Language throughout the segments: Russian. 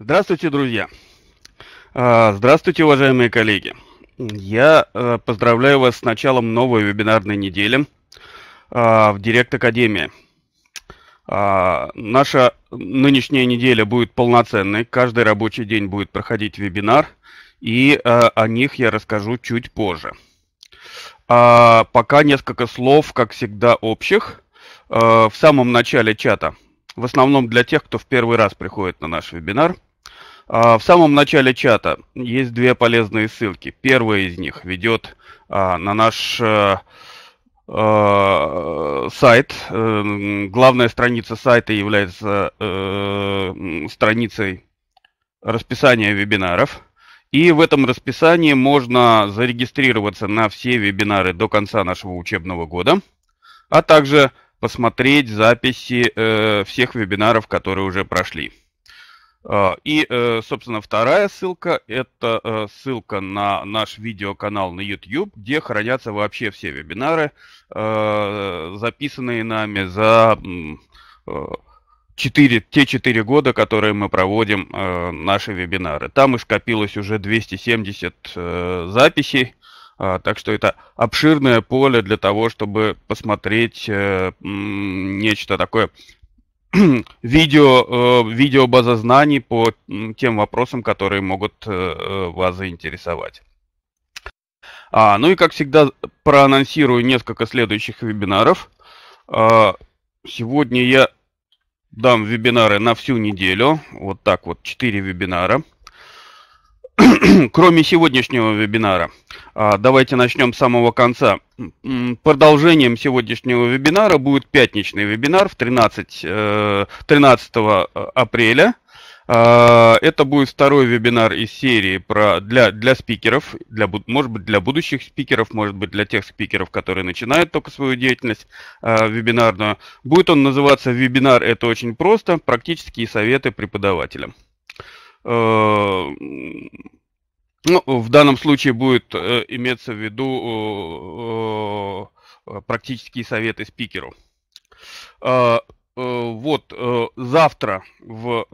Здравствуйте, друзья! А, здравствуйте, уважаемые коллеги! Я э, поздравляю вас с началом новой вебинарной недели а, в Директ Академии. А, наша нынешняя неделя будет полноценной, каждый рабочий день будет проходить вебинар, и э, о них я расскажу чуть позже. Пока несколько слов, как всегда, общих. В самом начале чата – в основном для тех, кто в первый раз приходит на наш вебинар. А, в самом начале чата есть две полезные ссылки. Первая из них ведет а, на наш э, э, сайт. Э, главная страница сайта является страницей расписания вебинаров. И в этом расписании можно зарегистрироваться на все вебинары до конца нашего учебного года, а также посмотреть записи э, всех вебинаров, которые уже прошли. А, и, э, собственно, вторая ссылка – это э, ссылка на наш видеоканал на YouTube, где хранятся вообще все вебинары, э, записанные нами за 4, те 4 года, которые мы проводим наши вебинары. Там их скопилось уже 270 записей, а, так что это обширное поле для того, чтобы посмотреть э, нечто такое видео, э, видео база знаний по тем вопросам, которые могут э, вас заинтересовать. А, ну и, как всегда, проанонсирую несколько следующих вебинаров. А, сегодня я дам вебинары на всю неделю. Вот так вот, 4 вебинара. кроме сегодняшнего вебинара, а, давайте начнем с самого конца. Продолжением сегодняшнего вебинара будет пятничный вебинар в 13, 13 э, э, апреля. А, это будет второй вебинар из серии про, для, для спикеров, для, может быть, для будущих спикеров, может быть, для тех спикеров, которые начинают только свою деятельность а, вебинарную. Будет он называться «Вебинар – это очень просто. Практические советы преподавателям». Э, ну, в данном случае будет э, иметься в виду э, практические советы спикеру. Вот завтра в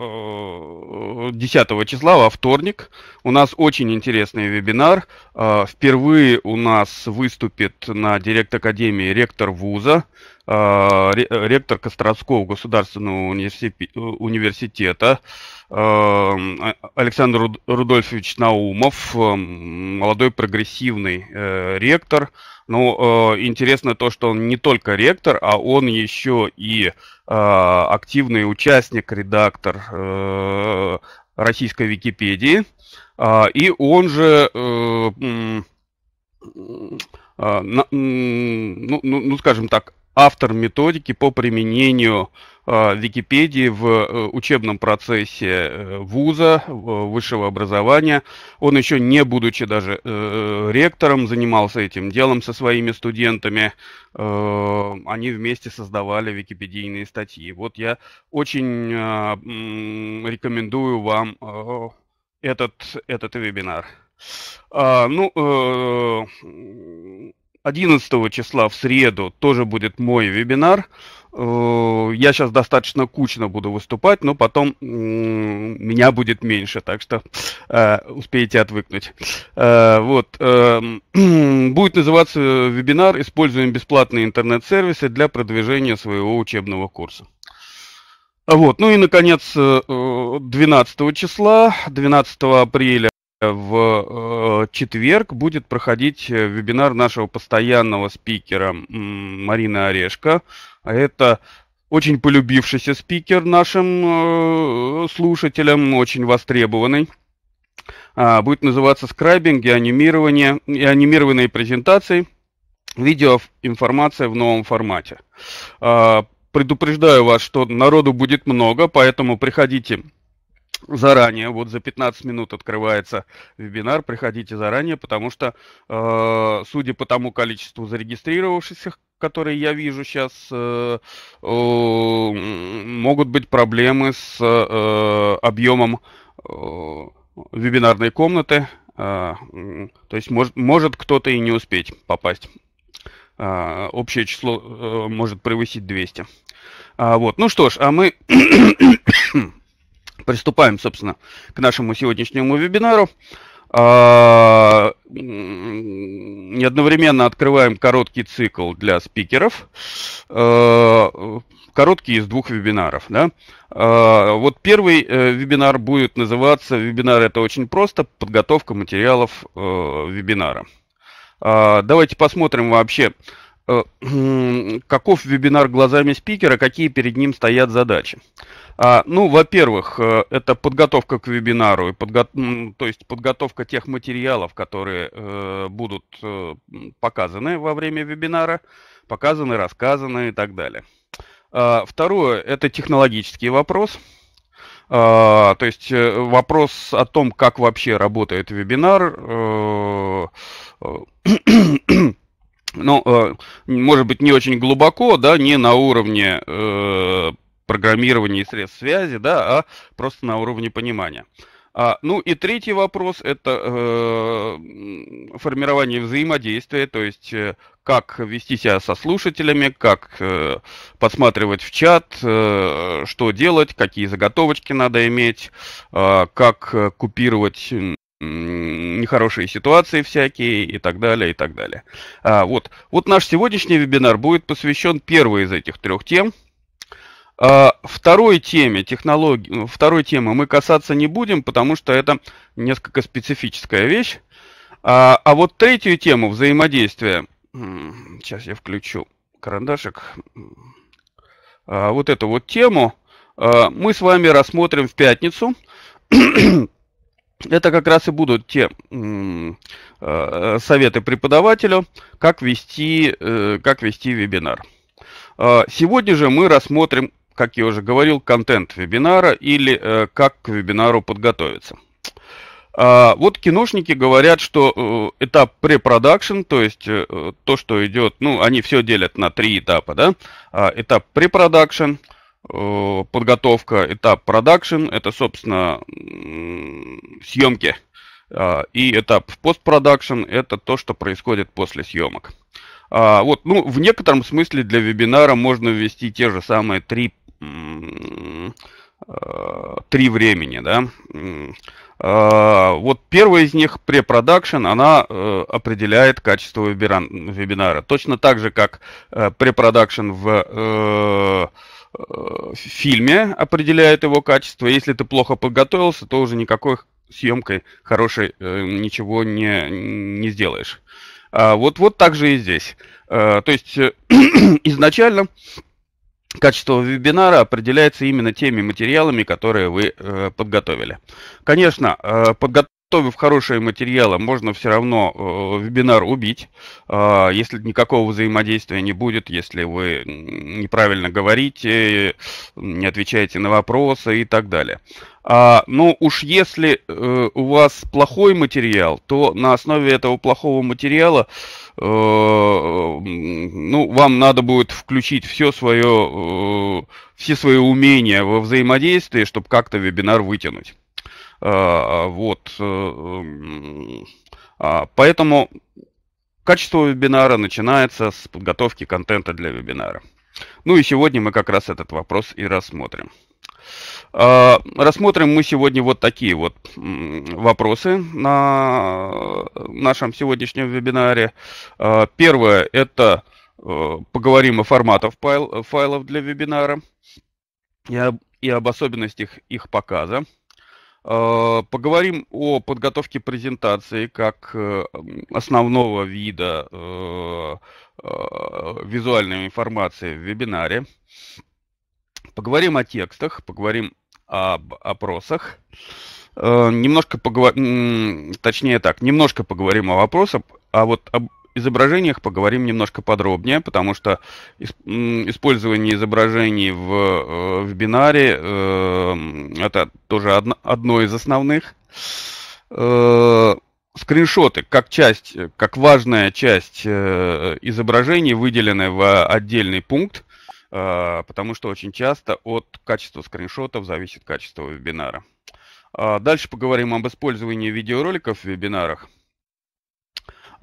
10 числа во вторник у нас очень интересный вебинар. А, впервые у нас выступит на Директ Академии ректор вуза, а, ректор Костромского государственного э, университета а, Александр Рудольфович Наумов, эм, молодой прогрессивный э, ректор. Но э, интересно то, что он не только ректор, а он еще и активный участник, редактор, российской Википедии, а, и он же, э, э, ну, ну, ну, скажем так, автор методики по применению э, Википедии в э, учебном процессе э, вуза, высшего образования. Он еще не будучи даже ректором, занимался этим делом со своими студентами. Они вместе создавали википедийные статьи. Вот я очень рекомендую вам этот, этот вебинар. А, ну, 11 числа в среду тоже будет мой вебинар. Э, я сейчас достаточно кучно буду выступать, но потом меня будет меньше, так что э, успеете отвыкнуть. Э, вот. Эм, будет называться вебинар «Используем бесплатные интернет-сервисы для продвижения своего учебного курса». Вот. Ну и, наконец, 12 числа, 12 апреля в э, четверг будет проходить э, вебинар нашего постоянного спикера Марина Орешко. Это очень полюбившийся спикер нашим э, слушателям, очень востребованный. А, будет называться «Скрайбинг и анимирование, и анимированные презентации. видеоинформация в новом формате». А, предупреждаю вас, что народу будет много, поэтому приходите заранее, вот за 15 минут открывается вебинар, приходите заранее, потому что, э, судя по тому количеству зарегистрировавшихся, которые я вижу сейчас, э, э, могут быть проблемы с э, объемом э, вебинарной комнаты, э, то есть может, может кто-то и не успеть попасть. Э, общее число э, может превысить 200. А, вот, ну что ж, а мы приступаем, собственно, к нашему сегодняшнему вебинару. И а, одновременно открываем короткий цикл для спикеров, а, короткий из двух вебинаров. Да? А, вот первый э, вебинар будет называться, вебинар это очень просто, подготовка материалов э, вебинара. Давайте посмотрим вообще, Э, каков вебинар глазами спикера, какие перед ним стоят задачи. А, ну, во-первых, э, это подготовка к вебинару, то есть подготовка тех материалов, которые э, будут показаны во время вебинара, показаны, рассказаны и так далее. А, второе – это технологический вопрос. А, то есть вопрос о том, как вообще работает вебинар, ну, э, может быть, не очень глубоко, да, не на уровне э, программирования и средств связи, да, а просто на уровне понимания. А, ну и третий вопрос – это э, формирование взаимодействия, то есть э, как вести себя со слушателями, как э, подсматривать в чат, э, что делать, какие заготовочки надо иметь, а, э, как купировать нехорошие ситуации всякие и так далее, и так далее. А, вот. вот наш сегодняшний вебинар будет посвящен первой из этих трех тем. А, второй теме технологии, ну, второй темы мы касаться не будем, потому что это несколько специфическая вещь. А, а вот третью тему взаимодействия, сейчас я включу карандашик, а, вот эту вот тему а, мы с вами рассмотрим в пятницу это как раз и будут те э, советы преподавателю, как вести, э, как вести вебинар. А, сегодня же мы рассмотрим, как я уже говорил, контент вебинара или э, как к вебинару подготовиться. А, вот киношники говорят, что этап препродакшн, то есть то, что идет, ну, они все делят на три этапа, да, а, этап препродакшн – Э, подготовка, этап продакшн, это, собственно, съемки. А, и этап постпродакшн – это то, что происходит после съемок. А, вот, ну, в некотором смысле для вебинара можно ввести те же самые три, э, три времени, да. А, вот первая из них, препродакшн, она э, определяет качество вебинара. Точно так же, как препродакшн в Э, фильме определяет его качество. Если ты плохо подготовился, то уже никакой съемкой хорошей э, ничего не, не сделаешь. А вот, вот так же и здесь. А, то есть э, изначально качество вебинара определяется именно теми материалами, которые вы э, подготовили. Конечно, э, подготовка подготовив хорошие материалы, можно все равно э, вебинар убить, э, если никакого взаимодействия не будет, если вы неправильно говорите, не отвечаете на вопросы и так далее. А, но ну уж если э, у вас плохой материал, то на основе этого плохого материала э, ну, вам надо будет включить все свое, э, все свои умения во взаимодействие, чтобы как-то вебинар вытянуть. Э, вот. Э, а, поэтому качество вебинара начинается с подготовки контента для вебинара. Ну и сегодня мы как раз этот вопрос и рассмотрим. А, рассмотрим мы сегодня вот такие вот вопросы на нашем сегодняшнем вебинаре. А, первое – это э, поговорим о форматах файлов для вебинара и об особенностях их показа. Э, поговорим о подготовке презентации как э, основного вида э, визуальной информации в вебинаре. Поговорим о текстах, поговорим об опросах. Немножко поговорим, точнее так, немножко поговорим о вопросах, а вот об изображениях поговорим немножко подробнее, потому что использование изображений в, э, в бинаре э, это тоже одно, одно из основных. Э, скриншоты как часть, как важная часть изображений выделенная в отдельный пункт, потому что очень часто от качества скриншотов зависит качество вебинара. А дальше поговорим об использовании видеороликов в вебинарах.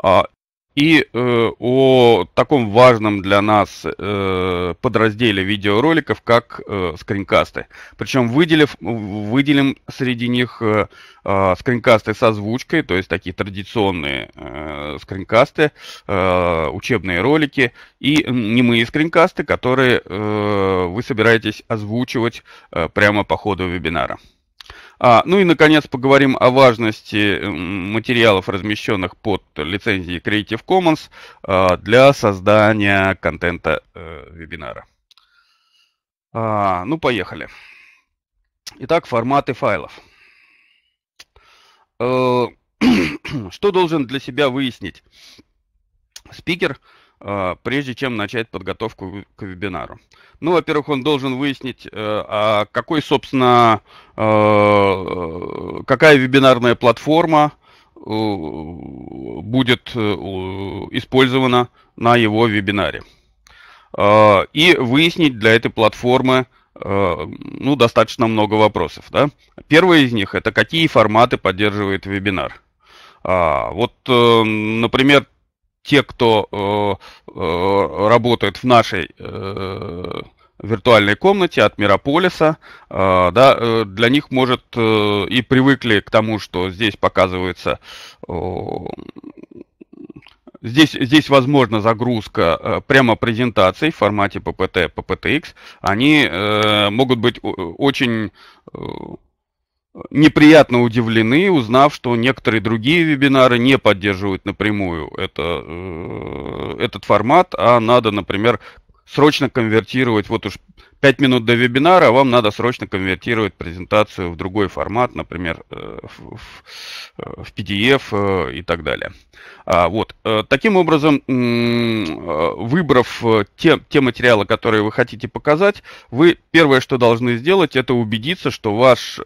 А и э, о таком важном для нас э, подразделе видеороликов, как э, скринкасты. Причем выделив, выделим среди них э, э, скринкасты с озвучкой, то есть такие традиционные э, скринкасты, э, учебные ролики и немые скринкасты, которые э, вы собираетесь озвучивать э, прямо по ходу вебинара. А, ну и, наконец, поговорим о важности э, материалов, размещенных под лицензией Creative Commons а, для создания контента э, вебинара. А, ну, поехали. Итак, форматы файлов. Э, что должен для себя выяснить спикер – а, прежде чем начать подготовку к вебинару. Ну, во-первых, он должен выяснить, э, а какой, собственно, э, какая вебинарная платформа э, будет использована на его вебинаре. А, и выяснить для этой платформы ну, достаточно много вопросов. Да? Первый из них – это какие форматы поддерживает вебинар. А, вот, например, те, кто э, э, работает в нашей э, виртуальной комнате от Мирополиса, да, для них может и привыкли к тому, что здесь показывается Здесь, здесь возможна загрузка прямо презентаций в формате PPT, PPTX. Они э, могут быть очень неприятно удивлены, узнав, что некоторые другие вебинары не поддерживают напрямую это, э, этот формат, а надо, например, срочно конвертировать, вот уж 5 минут до вебинара, вам надо срочно конвертировать презентацию в другой формат, например, э, в, в PDF э, э, и так далее. А, вот. Таким образом, выбрав те, те материалы, которые вы хотите показать, вы первое, что должны сделать, это убедиться, что ваш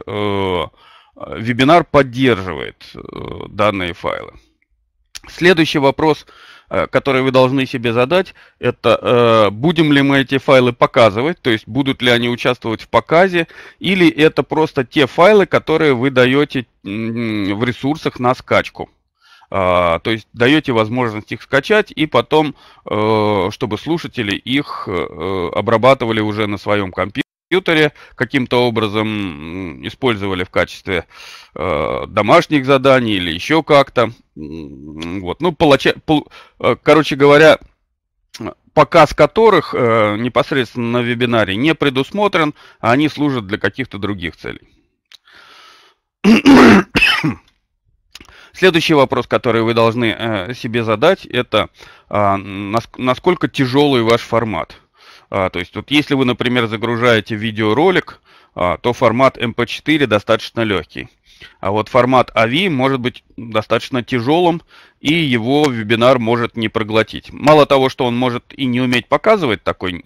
вебинар поддерживает данные файлы. Следующий вопрос – Э, который вы должны себе задать, это э, будем ли мы эти файлы показывать, то есть будут ли они участвовать в показе, или это просто те файлы, которые вы даете в ресурсах на скачку. А, то есть даете возможность их скачать и потом, э, чтобы слушатели их обрабатывали уже на своем компьютере компьютере каким-то образом использовали в качестве э, домашних заданий или еще как-то. Вот. Ну, получа, э, короче говоря, показ которых э, непосредственно на вебинаре не предусмотрен, а они служат для каких-то других целей. Следующий вопрос, который вы должны э, себе задать, это э, насколько тяжелый ваш формат. А, то есть вот если вы, например, загружаете видеоролик, а, то формат MP4 эм достаточно легкий. А вот формат AVI может быть достаточно тяжелым, и его вебинар может не проглотить. Мало того, что он может и не уметь показывать такой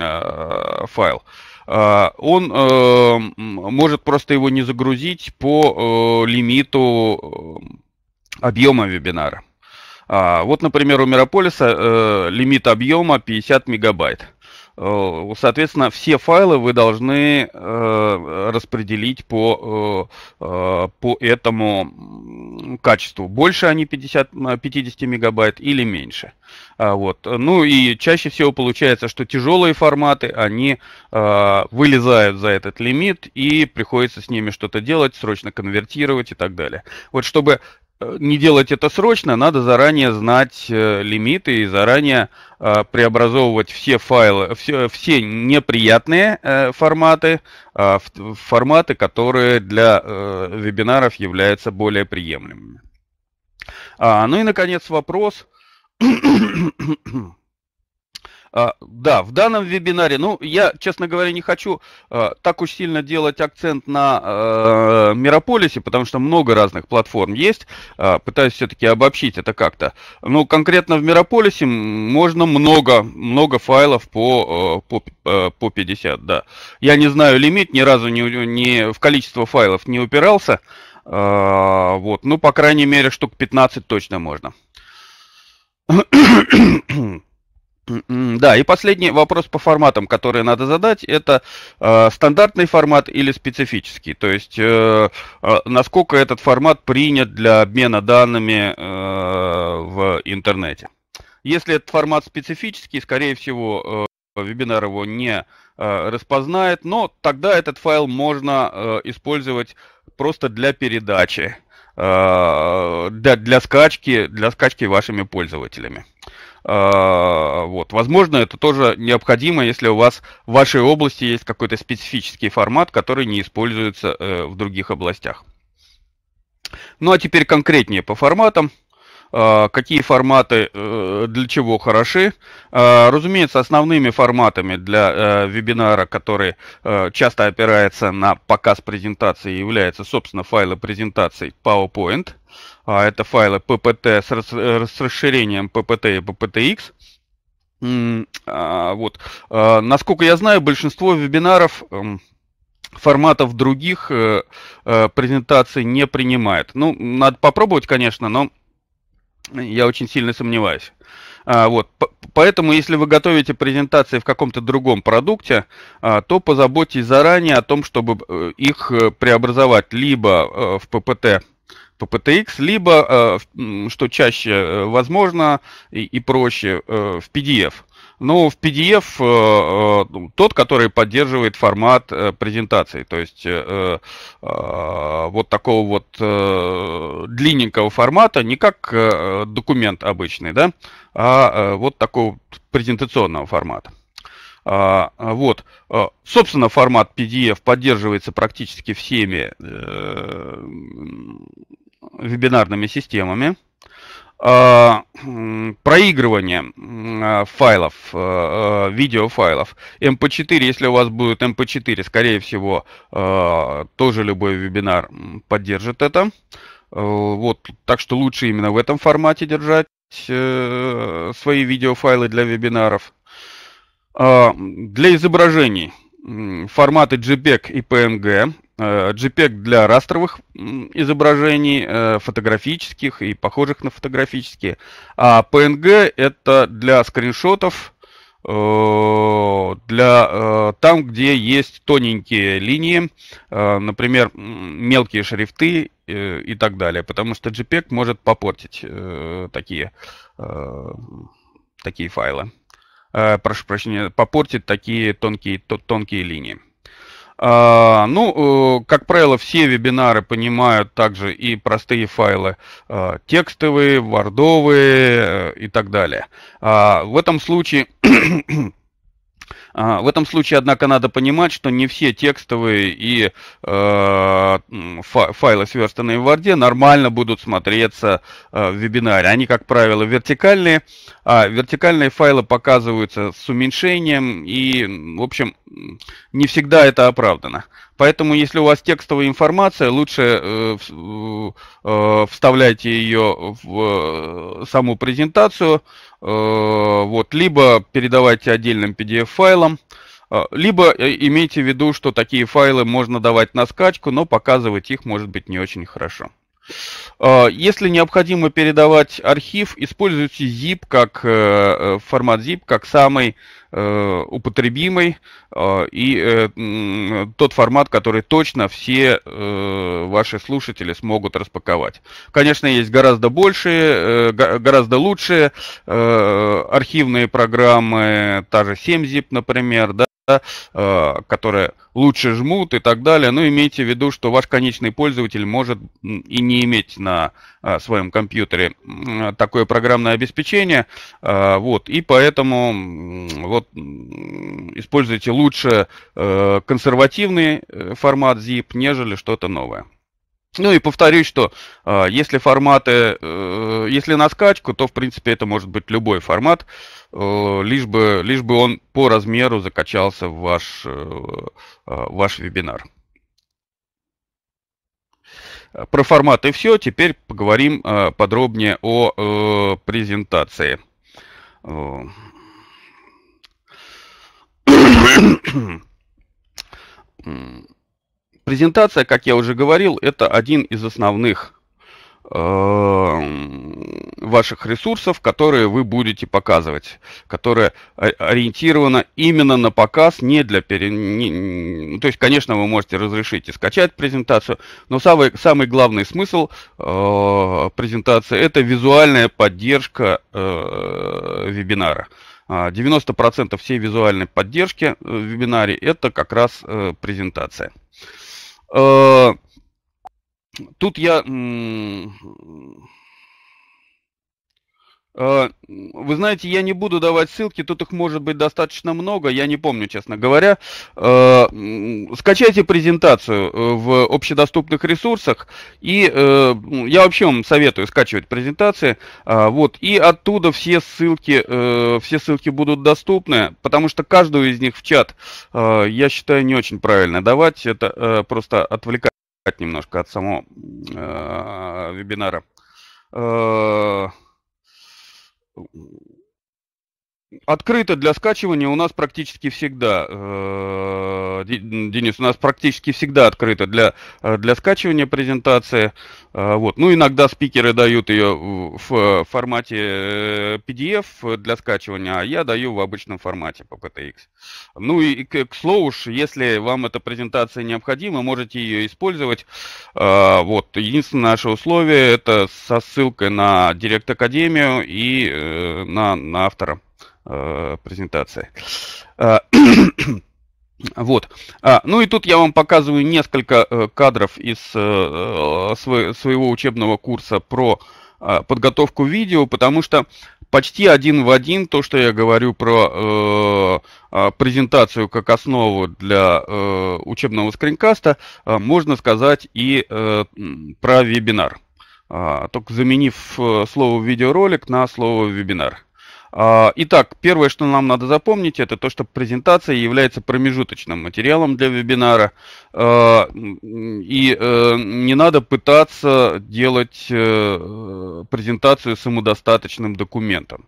а, файл, он э, может просто его не загрузить по э, лимиту э, объема вебинара. вот, например, у Мирополиса лимит объема 50 мегабайт. Э, соответственно, все файлы вы должны э, распределить по, э, по этому качеству. Больше они 50, 50 мегабайт или меньше. А, вот. Ну и чаще всего получается, что тяжелые форматы, они вылезают за этот лимит и приходится с ними что-то делать, срочно конвертировать и так далее. Вот чтобы Э, не делать это срочно, надо заранее знать э, лимиты и заранее э, преобразовывать все файлы, все, все неприятные форматы в форматы, которые для вебинаров являются более приемлемыми. А, ну и, наконец, вопрос а, да, в данном вебинаре, ну, я, честно говоря, не хочу а, так уж сильно делать акцент на а, Мирополисе, потому что много разных платформ есть. Пытаюсь все-таки обобщить это как-то. Ну, конкретно в Мирополисе можно много, много файлов по, по, по 50, да. Я не знаю лимит, ни разу не, не в количество файлов не упирался. Вот, ну, по крайней мере, штук 15 точно можно. М-м, да, и последний вопрос по форматам, которые надо задать, это э, стандартный формат или специфический. То есть, э, э, насколько этот формат принят для обмена данными э, в интернете. Если этот формат специфический, скорее всего, э, вебинар его не э, распознает, но тогда этот файл можно э, использовать просто для передачи Э, для, для, скачки, для скачки вашими пользователями. Э, вот. Возможно, это тоже необходимо, если у вас в вашей области есть какой-то специфический формат, который не используется э, в других областях. Ну а теперь конкретнее по форматам. Э, какие форматы э, для чего хороши. Э, разумеется, основными форматами для вебинара, который часто опирается на показ презентации, являются, собственно, файлы презентаций PowerPoint. А, это файлы PPT с расширением PPT и PPTX. А, вот. Насколько я знаю, большинство вебинаров эм, форматов других презентаций не принимает. Ну, надо попробовать, конечно, но я очень сильно сомневаюсь. А, вот. Поэтому, если вы готовите презентации в каком-то другом продукте, а, то позаботьтесь заранее о том, чтобы э, их э, преобразовать либо э, в PPT, PPTX, либо, что чаще возможно и, и проще, в PDF – ну, в PDF э, э, тот, который поддерживает формат э, презентации, то есть вот такого вот длинненького формата, не как документ обычный, да, а вот такого презентационного формата. А, вот. Собственно, формат PDF поддерживается практически всеми вебинарными системами. А, проигрывание а, файлов, а, видеофайлов. MP4, если у вас будет MP4, скорее всего, тоже любой вебинар поддержит это. Э, вот, так что лучше именно в этом формате держать э, свои видеофайлы для вебинаров. Для изображений форматы JPEG и PNG Э, JPEG для растровых изображений, э, фотографических и похожих на фотографические. А PNG это для скриншотов, э, для там, где есть тоненькие линии, например, мелкие шрифты и так далее, потому что JPEG может попортить такие, такие файлы. Прошу прощения, попортит такие тонкие, тонкие линии. А, ну, э, как правило, все вебинары понимают также и простые файлы а, текстовые, вордовые э, и так далее. А, в этом случае а, в этом случае, однако, надо понимать, что не все текстовые и э, файлы, сверстанные в Word, нормально будут смотреться э, в вебинаре. Они, как правило, вертикальные, а вертикальные файлы показываются с уменьшением, и, в общем, не всегда это оправдано. Поэтому, если у вас текстовая информация, лучше э, э, вставляйте ее в э, саму презентацию, э, вот, либо передавайте отдельным PDF-файлом, э, либо э, имейте в виду, что такие файлы можно давать на скачку, но показывать их может быть не очень хорошо. А, если необходимо передавать архив, используйте zip как э, э, формат zip как самый э, употребимый а, и тот формат, который точно все ваши слушатели смогут распаковать. Конечно, есть гораздо большие, гораздо лучшие архивные программы, та же 7zip, например, да, Э, которые лучше жмут и так далее. Но имейте в виду, что ваш конечный пользователь может и не иметь на э, своем компьютере э, такое программное обеспечение. Вот, и поэтому вот, используйте лучше консервативный формат ZIP, нежели что-то новое. Ну и повторюсь, что э, если форматы, э, если на скачку, то в принципе это может быть любой формат, э, лишь бы лишь бы он по размеру закачался в ваш э, а, ваш вебинар. Про форматы все. Теперь поговорим э, подробнее о э, презентации. Э. Презентация, как я уже говорил, это один из основных э, ваших ресурсов, которые вы будете показывать, которая ориентирована именно на показ, не для пере... Не, то есть, конечно, вы можете разрешить и скачать презентацию, но самый, самый главный смысл э, презентации – это визуальная поддержка э, вебинара. 90% а, всей визуальной поддержки э, в вебинаре – это как раз э, презентация. Э, тут я Э, вы знаете, я не буду давать ссылки, тут их может быть достаточно много, я не помню, честно говоря. Э, скачайте презентацию э, в общедоступных ресурсах, и я вообще вам советую скачивать презентации. А, вот, и оттуда все ссылки, все ссылки будут доступны, потому что каждую из них в чат, я считаю, не очень правильно давать, это просто отвлекать немножко от самого вебинара. Ooh. Открыто для скачивания у нас практически всегда, э, Денис, у нас практически всегда открыто для, э, для скачивания презентации. Э, вот. Ну, иногда спикеры дают ее в формате PDF для скачивания, а я даю в обычном формате по PTX. Ну и, к, слову уж, если вам эта презентация необходима, можете ее использовать. Вот. Единственное наше условие – это со ссылкой на Директ Академию и на, на автора э, презентации. Э, вот. А, ну и тут я вам показываю несколько э, кадров из э, э св своего учебного курса про э, подготовку видео, потому что почти один в один то, что я говорю про э, а, презентацию как основу для э, учебного скринкаста, э, можно сказать и э, про вебинар. Э, только заменив э, слово видеоролик на слово вебинар. А, итак, первое, что нам надо запомнить, это то, что презентация является промежуточным материалом для вебинара. А, и э, не надо пытаться делать э, презентацию самодостаточным документом.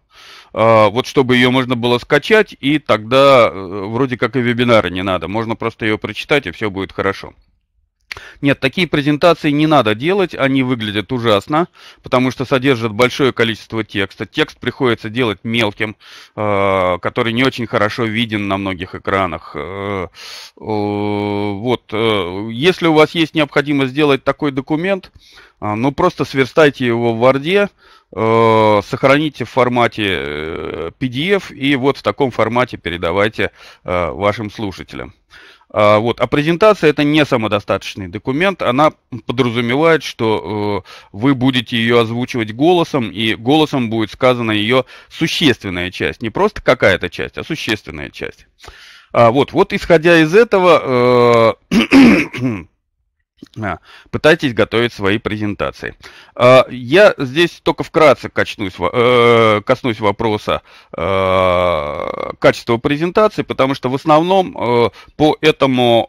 А, вот чтобы ее можно было скачать, и тогда э, вроде как и вебинара не надо. Можно просто ее прочитать, и все будет хорошо. Нет, такие презентации не надо делать, они выглядят ужасно, потому что содержат большое количество текста. Текст приходится делать мелким, э, который не очень хорошо виден на многих экранах. Э, э, вот, если у вас есть необходимость сделать такой документ, э, ну просто сверстайте его в Word, сохраните в формате PDF и вот в таком формате передавайте вашим слушателям. А, вот. А презентация это не самодостаточный документ, она подразумевает, что э, вы будете ее озвучивать голосом, и голосом будет сказана ее существенная часть. Не просто какая-то часть, а существенная часть. А, вот, вот исходя из этого, э, а, пытайтесь готовить свои презентации. А, я здесь только вкратце качнусь, э, коснусь вопроса э, качества презентации, потому что в основном э, по этому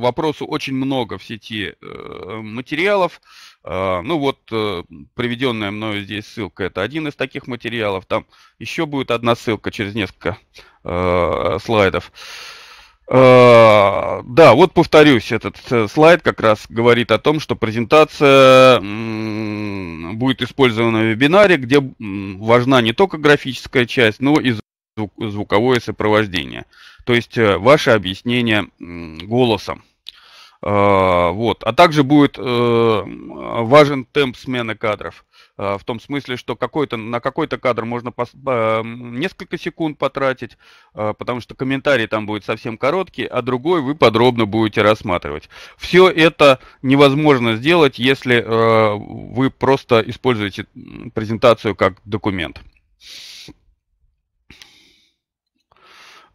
вопросу очень много в сети материалов. А, ну вот, приведенная мною здесь ссылка, это один из таких материалов. Там еще будет одна ссылка через несколько слайдов. Э, да, вот повторюсь, этот э, слайд как раз говорит о том, что презентация будет использована в вебинаре, где важна не только графическая часть, но и звуковое сопровождение. То есть э, ваше объяснение голосом. Вот. А также будет важен темп смены кадров. Э, в том смысле, что какой-то, на какой-то кадр можно пос, э, несколько секунд потратить, э, потому что комментарий там будет совсем короткий, а другой вы подробно будете рассматривать. Все это невозможно сделать, если вы просто используете презентацию как документ.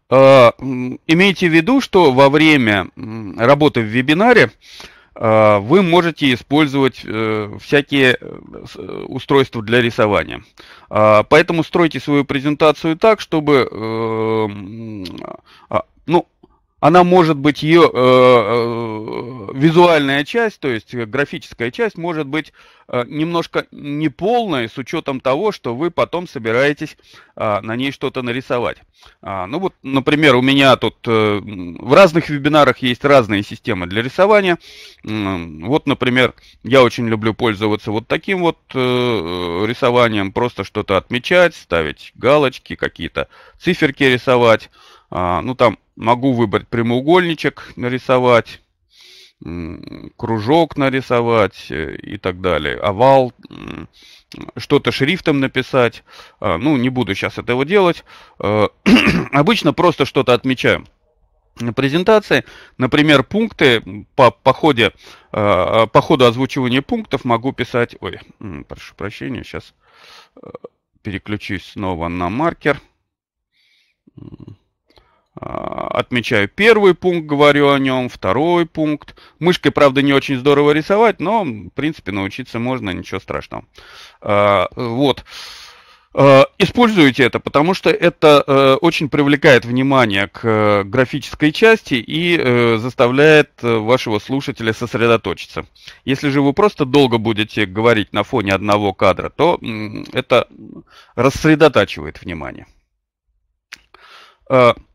Имейте в виду, что во время работы в вебинаре Э, вы можете использовать э, всякие э, устройства для рисования. А, поэтому стройте свою презентацию так, чтобы а, ну, она может быть ее э, э, визуальная часть, то есть э, графическая часть, может быть э, немножко неполной с учетом того, что вы потом собираетесь э, на ней что-то нарисовать. А, ну вот, например, у меня тут э, в разных вебинарах есть разные системы для рисования. Вот, например, я очень люблю пользоваться вот таким вот э, рисованием, просто что-то отмечать, ставить галочки, какие-то циферки рисовать. А, ну там Могу выбрать прямоугольничек, нарисовать, кружок нарисовать э, и так далее, овал, что-то шрифтом написать. А, ну, не буду сейчас этого делать. Э, обычно просто что-то отмечаю на презентации. Например, пункты по, по, ходе, а, а, по ходу озвучивания пунктов могу писать... Ой, прошу прощения, сейчас э, переключусь снова на маркер. А, отмечаю первый пункт, говорю о нем, второй пункт. Мышкой, правда, не очень здорово рисовать, но, в принципе, научиться можно, ничего страшного. А, вот. А, используйте это, потому что это э, очень привлекает внимание к э, графической части и э, заставляет вашего слушателя сосредоточиться. Если же вы просто долго будете говорить на фоне одного кадра, то это рассредотачивает внимание.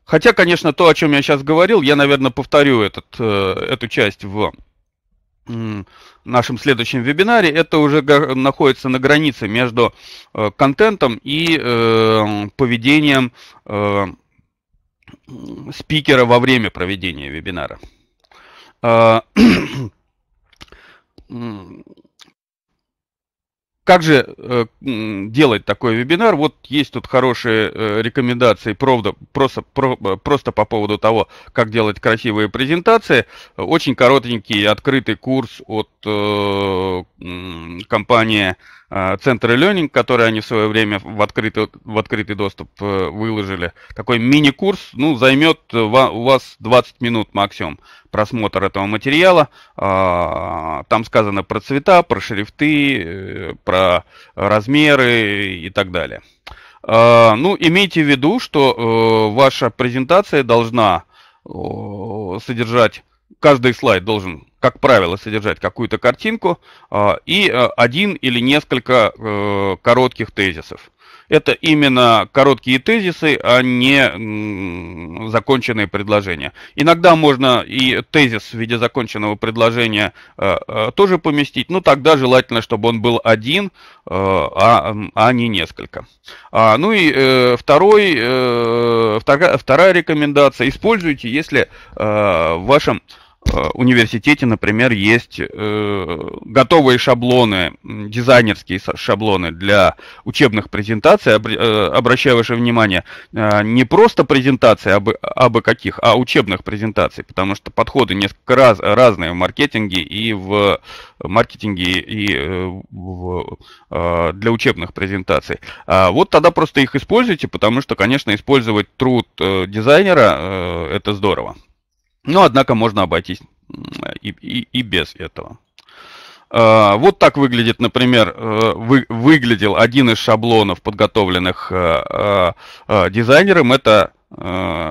Хотя, конечно, то, о чем я сейчас говорил, я, наверное, повторю этот, э, эту часть в нашем следующем вебинаре, это уже находится на границе между э, контентом и э, поведением спикера во время проведения вебинара. А, как же э, делать такой вебинар? Вот есть тут хорошие э, рекомендации, правда, просто, про, э, просто по поводу того, как делать красивые презентации. Очень коротенький открытый курс от э, компании Э, центры learning, которые они в свое время в открытый, в открытый доступ э, выложили. Такой мини-курс, ну, займет э, у вас 20 минут максимум просмотр этого материала. А, там сказано про цвета, про шрифты, про размеры и так далее. А, ну, имейте в виду, что ваша презентация должна содержать каждый слайд должен, как правило, содержать какую-то картинку а, и а, один или несколько э, коротких тезисов это именно короткие тезисы, а не законченные предложения. Иногда можно и тезис в виде законченного предложения э, э, тоже поместить, но тогда желательно, чтобы он был один, э, а, а, не несколько. А, ну и второй, вторая рекомендация. Используйте, если в вашем Э, университете, например, есть э, готовые шаблоны, дизайнерские шаблоны для учебных презентаций. Э, обращаю ваше внимание, не просто презентации об, абы каких, а учебных презентаций, потому что подходы несколько раз разные в маркетинге и в маркетинге и в, для учебных презентаций. А вот тогда просто их используйте, потому что, конечно, использовать труд дизайнера это здорово. Но, ну, однако, можно обойтись и, и, и без этого. А, вот так выглядит, например, э, вы, выглядел один из шаблонов, подготовленных э, э, дизайнером. Это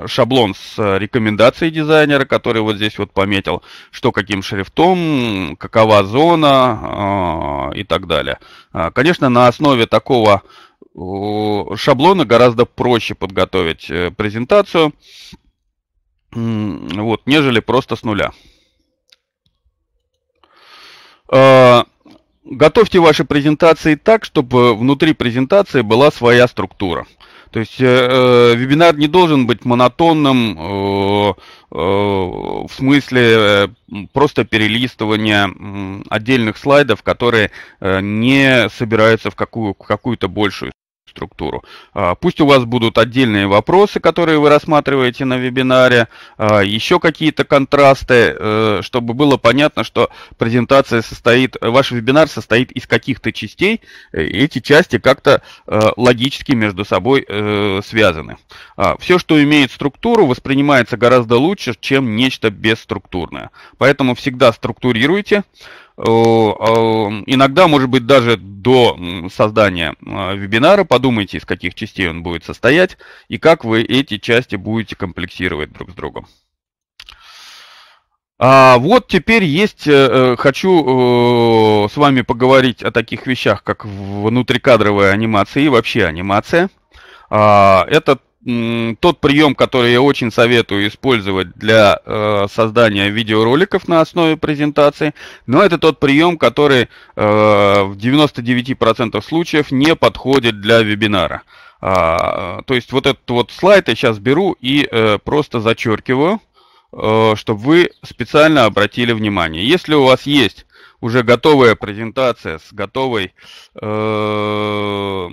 шаблон с рекомендацией дизайнера, который вот здесь вот пометил, что каким шрифтом, какова зона и так далее. А, конечно, на основе такого шаблона гораздо проще подготовить презентацию вот, нежели просто с нуля. А, готовьте ваши презентации так, чтобы внутри презентации была своя структура. То есть э, э вебинар не должен быть монотонным э, э, в смысле э, просто перелистывания отдельных слайдов, которые э, не собираются в какую-то какую большую структуру. А, пусть у вас будут отдельные вопросы, которые вы рассматриваете на вебинаре, а, еще какие-то контрасты, э, чтобы было понятно, что презентация состоит, ваш вебинар состоит из каких-то частей, и э, эти части как-то э, логически между собой связаны. А, Все, что имеет структуру, воспринимается гораздо лучше, чем нечто бесструктурное. Поэтому всегда структурируйте, Э, а, иногда, может быть, даже до создания а, вебинара подумайте, из каких частей он будет состоять и как вы эти части будете комплексировать друг с другом. А вот теперь есть, э, э, хочу с вами поговорить о таких вещах, как внутрикадровая анимация и вообще анимация. А, это тот прием, который я очень советую использовать для э, создания видеороликов на основе презентации, но это тот прием, который э, в 99% случаев не подходит для вебинара. А, э, то есть вот этот вот слайд я сейчас беру и э, просто зачеркиваю, э, чтобы вы специально обратили внимание. Если у вас есть уже готовая презентация с готовой, э,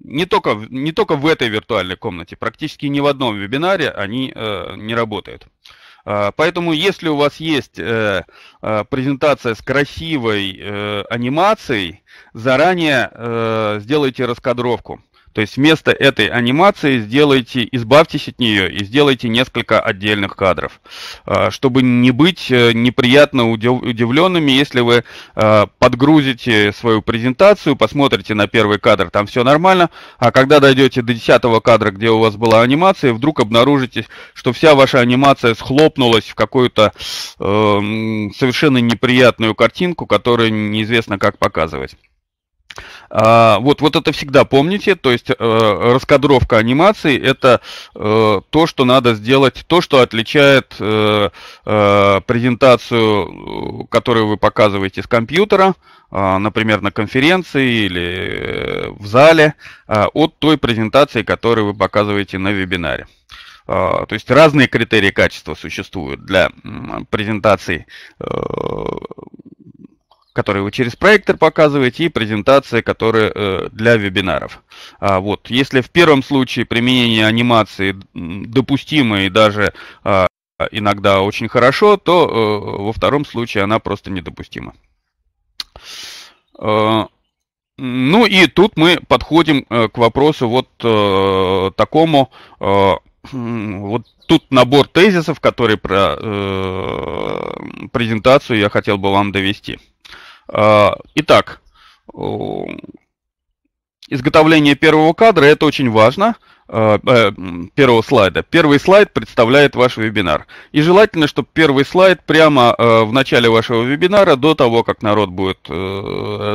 не, только, не только в этой виртуальной комнате, практически ни в одном вебинаре они э, не работают. А, поэтому, если у вас есть э, э, презентация с красивой э, анимацией, заранее сделайте раскадровку. То есть вместо этой анимации сделайте, избавьтесь от нее и сделайте несколько отдельных кадров, а, чтобы не быть э, неприятно удивленными, если вы а, подгрузите свою презентацию, посмотрите на первый кадр, там все нормально, а когда дойдете до десятого кадра, где у вас была анимация, вдруг обнаружите, что вся ваша анимация схлопнулась в какую-то эм, совершенно неприятную картинку, которую неизвестно как показывать. А, вот, вот это всегда помните, то есть э, раскадровка анимации это э, то, что надо сделать, то, что отличает э, э, презентацию, которую вы показываете с компьютера, э, например, на конференции или э, в зале, э, от той презентации, которую вы показываете на вебинаре. А, то есть разные критерии качества существуют для презентаций э, которые вы через проектор показываете, и презентация, которая э, для вебинаров. А вот. Если в первом случае применение анимации допустимо и даже а, иногда очень хорошо, то э, во втором случае она просто недопустима. Э, ну и тут мы подходим к вопросу вот такому, вот тут набор тезисов, который про э, презентацию я хотел бы вам довести. А, итак, изготовление первого кадра, это очень важно, э, э, первого слайда. Первый слайд представляет ваш вебинар. И желательно, чтобы первый слайд прямо э, в начале вашего вебинара, до того, как народ будет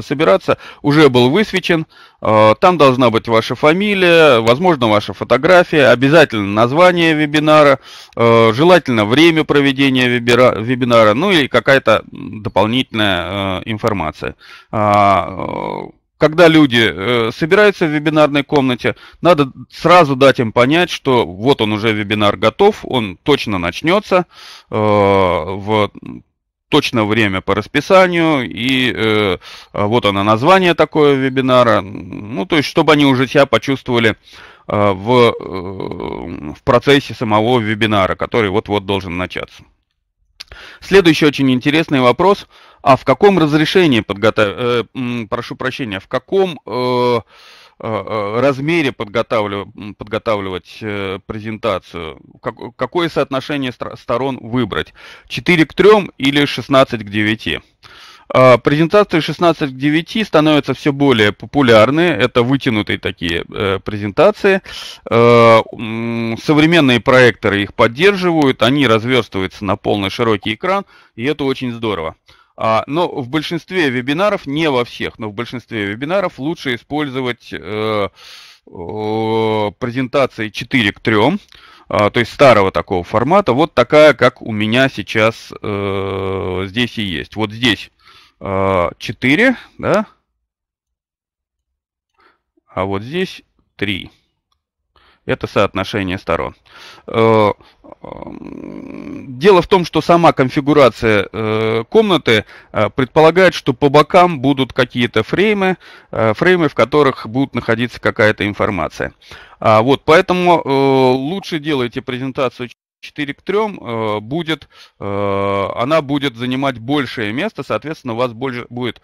собираться, уже был высвечен. Там должна быть ваша фамилия, возможно, ваша фотография, обязательно название вебинара, желательно время проведения вебинара, ну и какая-то дополнительная информация а, когда люди э, собираются в вебинарной комнате, надо сразу дать им понять, что вот он уже вебинар готов, он точно начнется э, в точно время по расписанию, и э, вот оно название такое вебинара. Ну, то есть, чтобы они уже себя почувствовали э, в, э, в процессе самого вебинара, который вот-вот должен начаться. Следующий очень интересный вопрос – а в каком разрешении подготав... Э, прошу прощения, в каком э, э, э размере подготавлив... подготавливать э, презентацию? Как... Какое соотношение сторон выбрать? 4 к 3 или 16 к 9? Презентации 16 к 9 становятся все более популярны. Это вытянутые такие э, презентации. Э, современные проекторы их поддерживают. Они разверстываются на полный широкий экран. И это очень здорово. А, но в большинстве вебинаров, не во всех, но в большинстве вебинаров лучше использовать э, презентации 4 к 3, а, то есть старого такого формата, вот такая, как у меня сейчас э, здесь и есть. Вот здесь 4, а, да, а вот здесь 3. Это соотношение сторон. Э, Эм, дело в том, что сама конфигурация э, комнаты э, предполагает, что по бокам будут какие-то фреймы, э, фреймы, в которых будет находиться какая-то информация. А вот, поэтому лучше делайте презентацию 4 к 3 будет, она будет занимать большее место, соответственно, у вас больше будет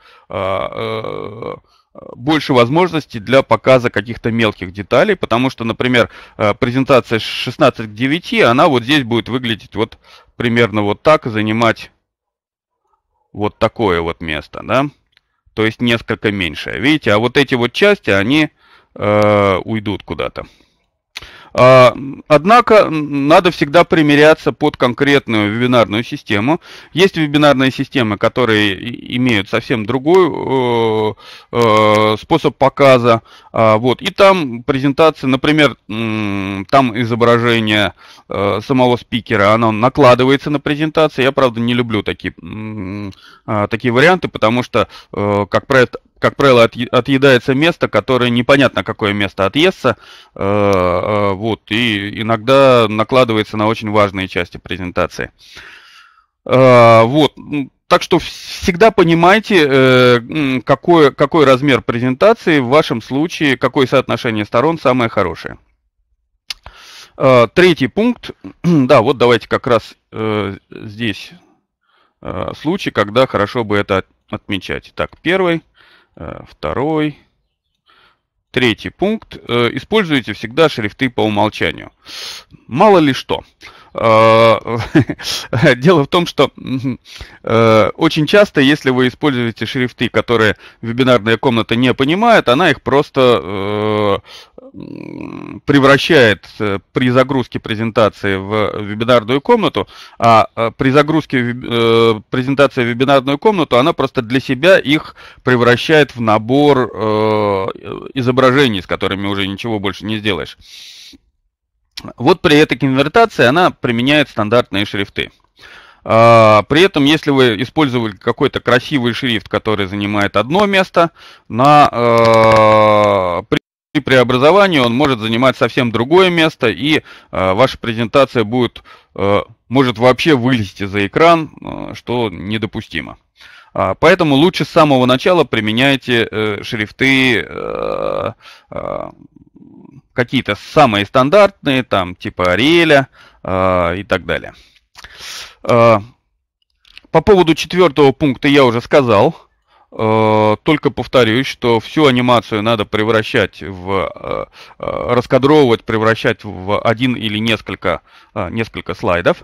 больше возможностей для показа каких-то мелких деталей, потому что, например, э, презентация 16 к 9, она вот здесь будет выглядеть вот примерно вот так, занимать вот такое вот место, да, то есть несколько меньше. Видите, а вот эти вот части, они э, уйдут куда-то. А, однако надо всегда примеряться под конкретную вебинарную систему. Есть вебинарные системы, которые имеют совсем другой способ показа. А, вот. И там презентация, например, там изображение э, самого спикера, оно накладывается на презентацию. Я, правда, не люблю такие, а, такие варианты, потому что, э, как правило, как правило, отъедается место, которое непонятно какое место отъестся, э, э, вот, и иногда накладывается на очень важные части презентации. Э, вот, так что всегда понимайте, какой, какой размер презентации в вашем случае, какое соотношение сторон самое хорошее. третий пункт, да, вот давайте как раз здесь случай, когда хорошо бы это отмечать. Так, первый. Э, второй. Третий пункт. Э, используйте всегда шрифты по умолчанию. Мало ли что. Э, дело в том, что э, очень часто, если вы используете шрифты, которые вебинарная комната не понимает, она их просто э, превращает при загрузке презентации в вебинарную комнату, а при загрузке презентации в вебинарную комнату она просто для себя их превращает в набор изображений, с которыми уже ничего больше не сделаешь. Вот при этой конвертации она применяет стандартные шрифты. А, при этом, если вы использовали какой-то красивый шрифт, который занимает одно место, на, а, при преобразовании он может занимать совсем другое место, и а, ваша презентация будет, может вообще вылезти за экран, что недопустимо. Поэтому лучше с самого начала применяйте э, шрифты э, какие-то самые стандартные, там типа Ариэля э, и так далее. Э, по поводу четвертого пункта я уже сказал. Э, только повторюсь, что всю анимацию надо превращать в... Э, э, раскадровывать, превращать в один или несколько, несколько слайдов.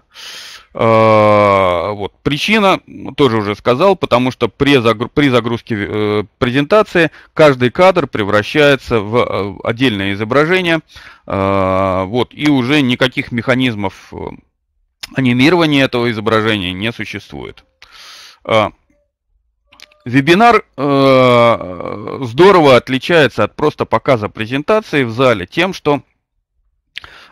Вот. Причина, тоже уже сказал, потому что при, загру... при загрузке презентации каждый кадр превращается в отдельное изображение. Вот. И уже никаких механизмов анимирования этого изображения не существует. Вебинар э, здорово отличается от просто показа презентации в зале тем, что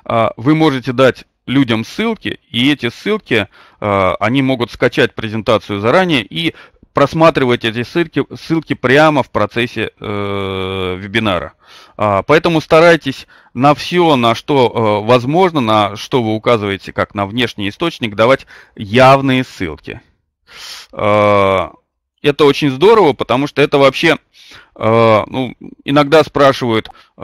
э, вы можете дать людям ссылки, и эти ссылки, э, они могут скачать презентацию заранее и просматривать эти ссылки, ссылки прямо в процессе э, вебинара. А, поэтому старайтесь на все, на что э, возможно, на что вы указываете как на внешний источник, давать явные ссылки. А, это очень здорово, потому что это вообще, э, ну, иногда спрашивают, э,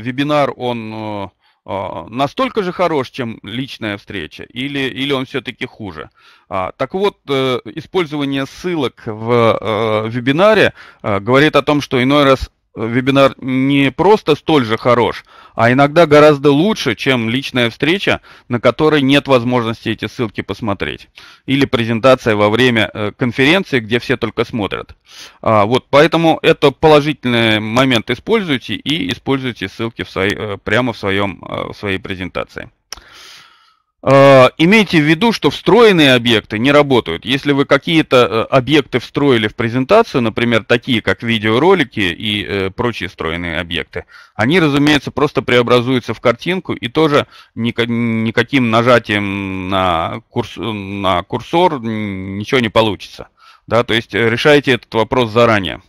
вебинар, он э, э настолько же хорош, чем личная встреча, или, или он все-таки хуже. А, так вот, э, использование ссылок в э, вебинаре э, говорит о том, что иной раз вебинар не просто столь же хорош, а иногда гораздо лучше, чем личная встреча, на которой нет возможности эти ссылки посмотреть. Или презентация во время э, конференции, где все только смотрят. А, вот, поэтому это положительный момент используйте и используйте ссылки в своей, э, прямо в, своем, э, в своей презентации. Э, имейте в виду, что встроенные объекты не работают. Если вы какие-то э, объекты встроили в презентацию, например, такие как видеоролики и э, прочие встроенные объекты, они, разумеется, просто преобразуются в картинку и тоже никаким нажатием на, курс, на курсор ничего не получится. Да, то есть решайте этот вопрос заранее.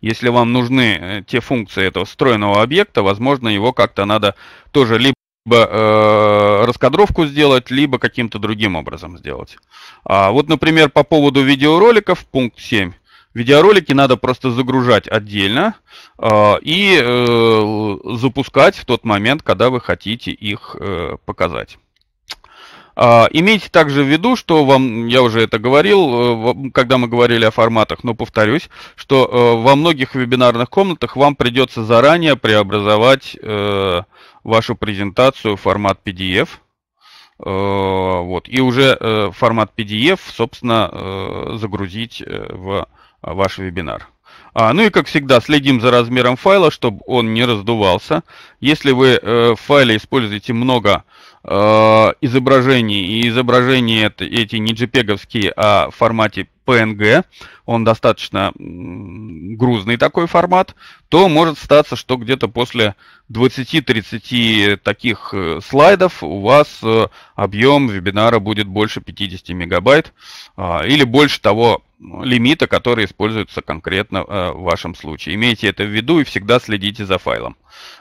Если вам нужны те функции этого встроенного объекта, возможно, его как-то надо тоже либо либо э, раскадровку сделать, либо каким-то другим образом сделать. А вот, например, по поводу видеороликов, пункт 7. Видеоролики надо просто загружать отдельно э, и э, запускать в тот момент, когда вы хотите их э, показать. А, имейте также в виду, что вам, я уже это говорил, э, когда мы говорили о форматах, но повторюсь, что э, во многих вебинарных комнатах вам придется заранее преобразовать э, вашу презентацию в формат PDF. Э, вот. И уже э, формат PDF, собственно, э, загрузить в ваш вебинар. А, ну и как всегда, следим за размером файла, чтобы он не раздувался. Если вы в файле используете много Э, изображений, и изображения это, эти не джипеговские, а в формате PNG, он достаточно грузный такой формат, то может статься, что где-то после 20-30 таких э, слайдов у вас э, объем вебинара будет больше 50 мегабайт а, или больше того ну, лимита, который используется конкретно э, в вашем случае. Имейте это в виду и всегда следите за файлом.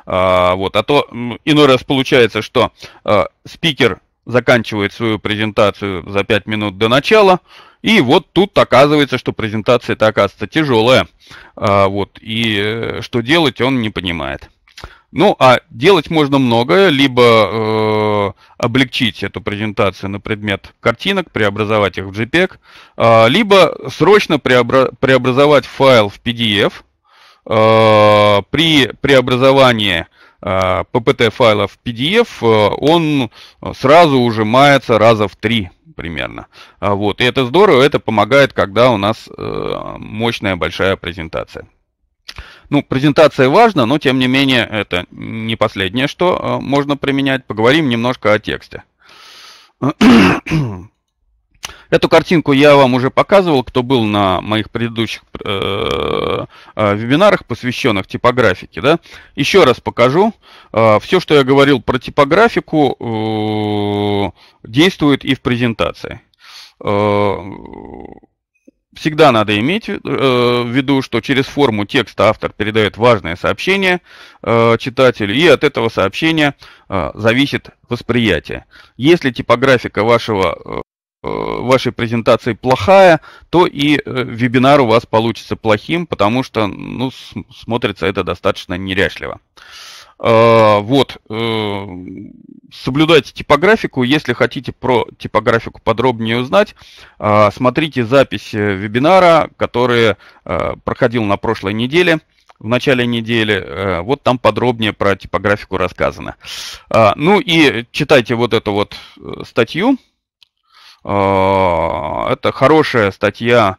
Э, вот, а то иной раз получается, что э, спикер заканчивает свою презентацию за 5 минут до начала, и вот тут оказывается, что презентация-то оказывается тяжелая. А, вот, и э, что делать, он не понимает. Ну, а делать можно многое, либо э, облегчить эту презентацию на предмет картинок, преобразовать их в JPEG, э, либо срочно преобра- преобразовать файл в PDF. Э, при преобразовании э, PPT файла в PDF э, он сразу ужимается раза в три примерно. А вот. И это здорово, это помогает, когда у нас э, мощная большая презентация. Ну, презентация важна, но тем не менее это не последнее, что э, можно применять. Поговорим немножко о тексте. Эту картинку я вам уже показывал, кто был на моих предыдущих э, э, вебинарах, посвященных типографике. Да? Еще раз покажу. Э, все, что я говорил про типографику, э, действует и в презентации. Э, всегда надо иметь э, в виду, что через форму текста автор передает важное сообщение э, читателю, и от этого сообщения э, зависит восприятие. Если типографика вашего, э, вашей презентации плохая, то и э, вебинар у вас получится плохим, потому что ну, смотрится это достаточно неряшливо. А, вот, эм, соблюдайте типографику. Если хотите про типографику подробнее узнать, а, смотрите запись э, вебинара, который э, проходил на прошлой неделе, в начале недели. Э, вот там подробнее про типографику рассказано. А, ну и читайте вот эту вот статью. Это хорошая статья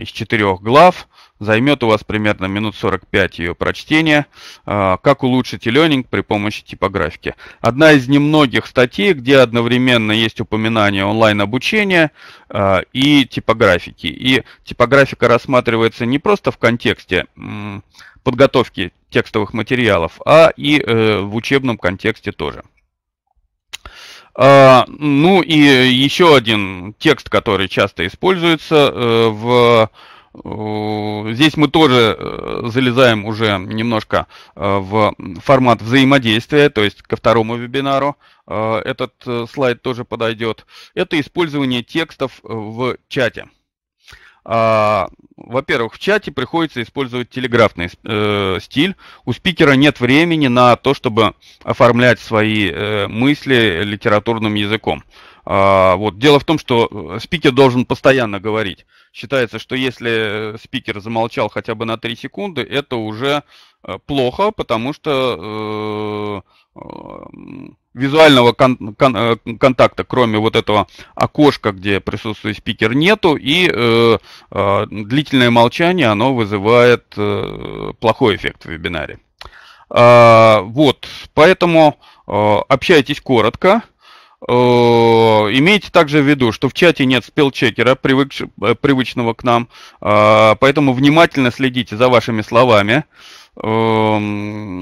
из четырех глав – Займет у вас примерно минут 45 ее прочтения. А, как улучшить e learning при помощи типографики. Одна из немногих статей, где одновременно есть упоминание онлайн-обучения а, и типографики. И типографика рассматривается не просто в контексте подготовки текстовых материалов, а и э, в учебном контексте тоже. А, ну и еще один текст, который часто используется э, в Э, здесь мы тоже э, залезаем уже немножко э, в формат взаимодействия, то есть ко второму вебинару этот слайд тоже подойдет. Это использование текстов в чате. А, во-первых, в чате приходится использовать телеграфный э, стиль. У спикера нет времени на то, чтобы оформлять свои э, мысли литературным языком. А, вот. Дело в том, что э, спикер должен постоянно говорить. Считается, что если э, спикер замолчал хотя бы на 3 секунды, это уже э, плохо, потому что визуального кон кон контакта, кроме вот этого окошка, где присутствует спикер, нету, и э, э, длительное молчание, оно вызывает э, плохой эффект в вебинаре. Э, вот, поэтому э, общайтесь коротко, Э, имейте также в виду, что в чате нет спелчекера, привык, э, привычного к нам, э, поэтому внимательно следите за вашими словами. Эм,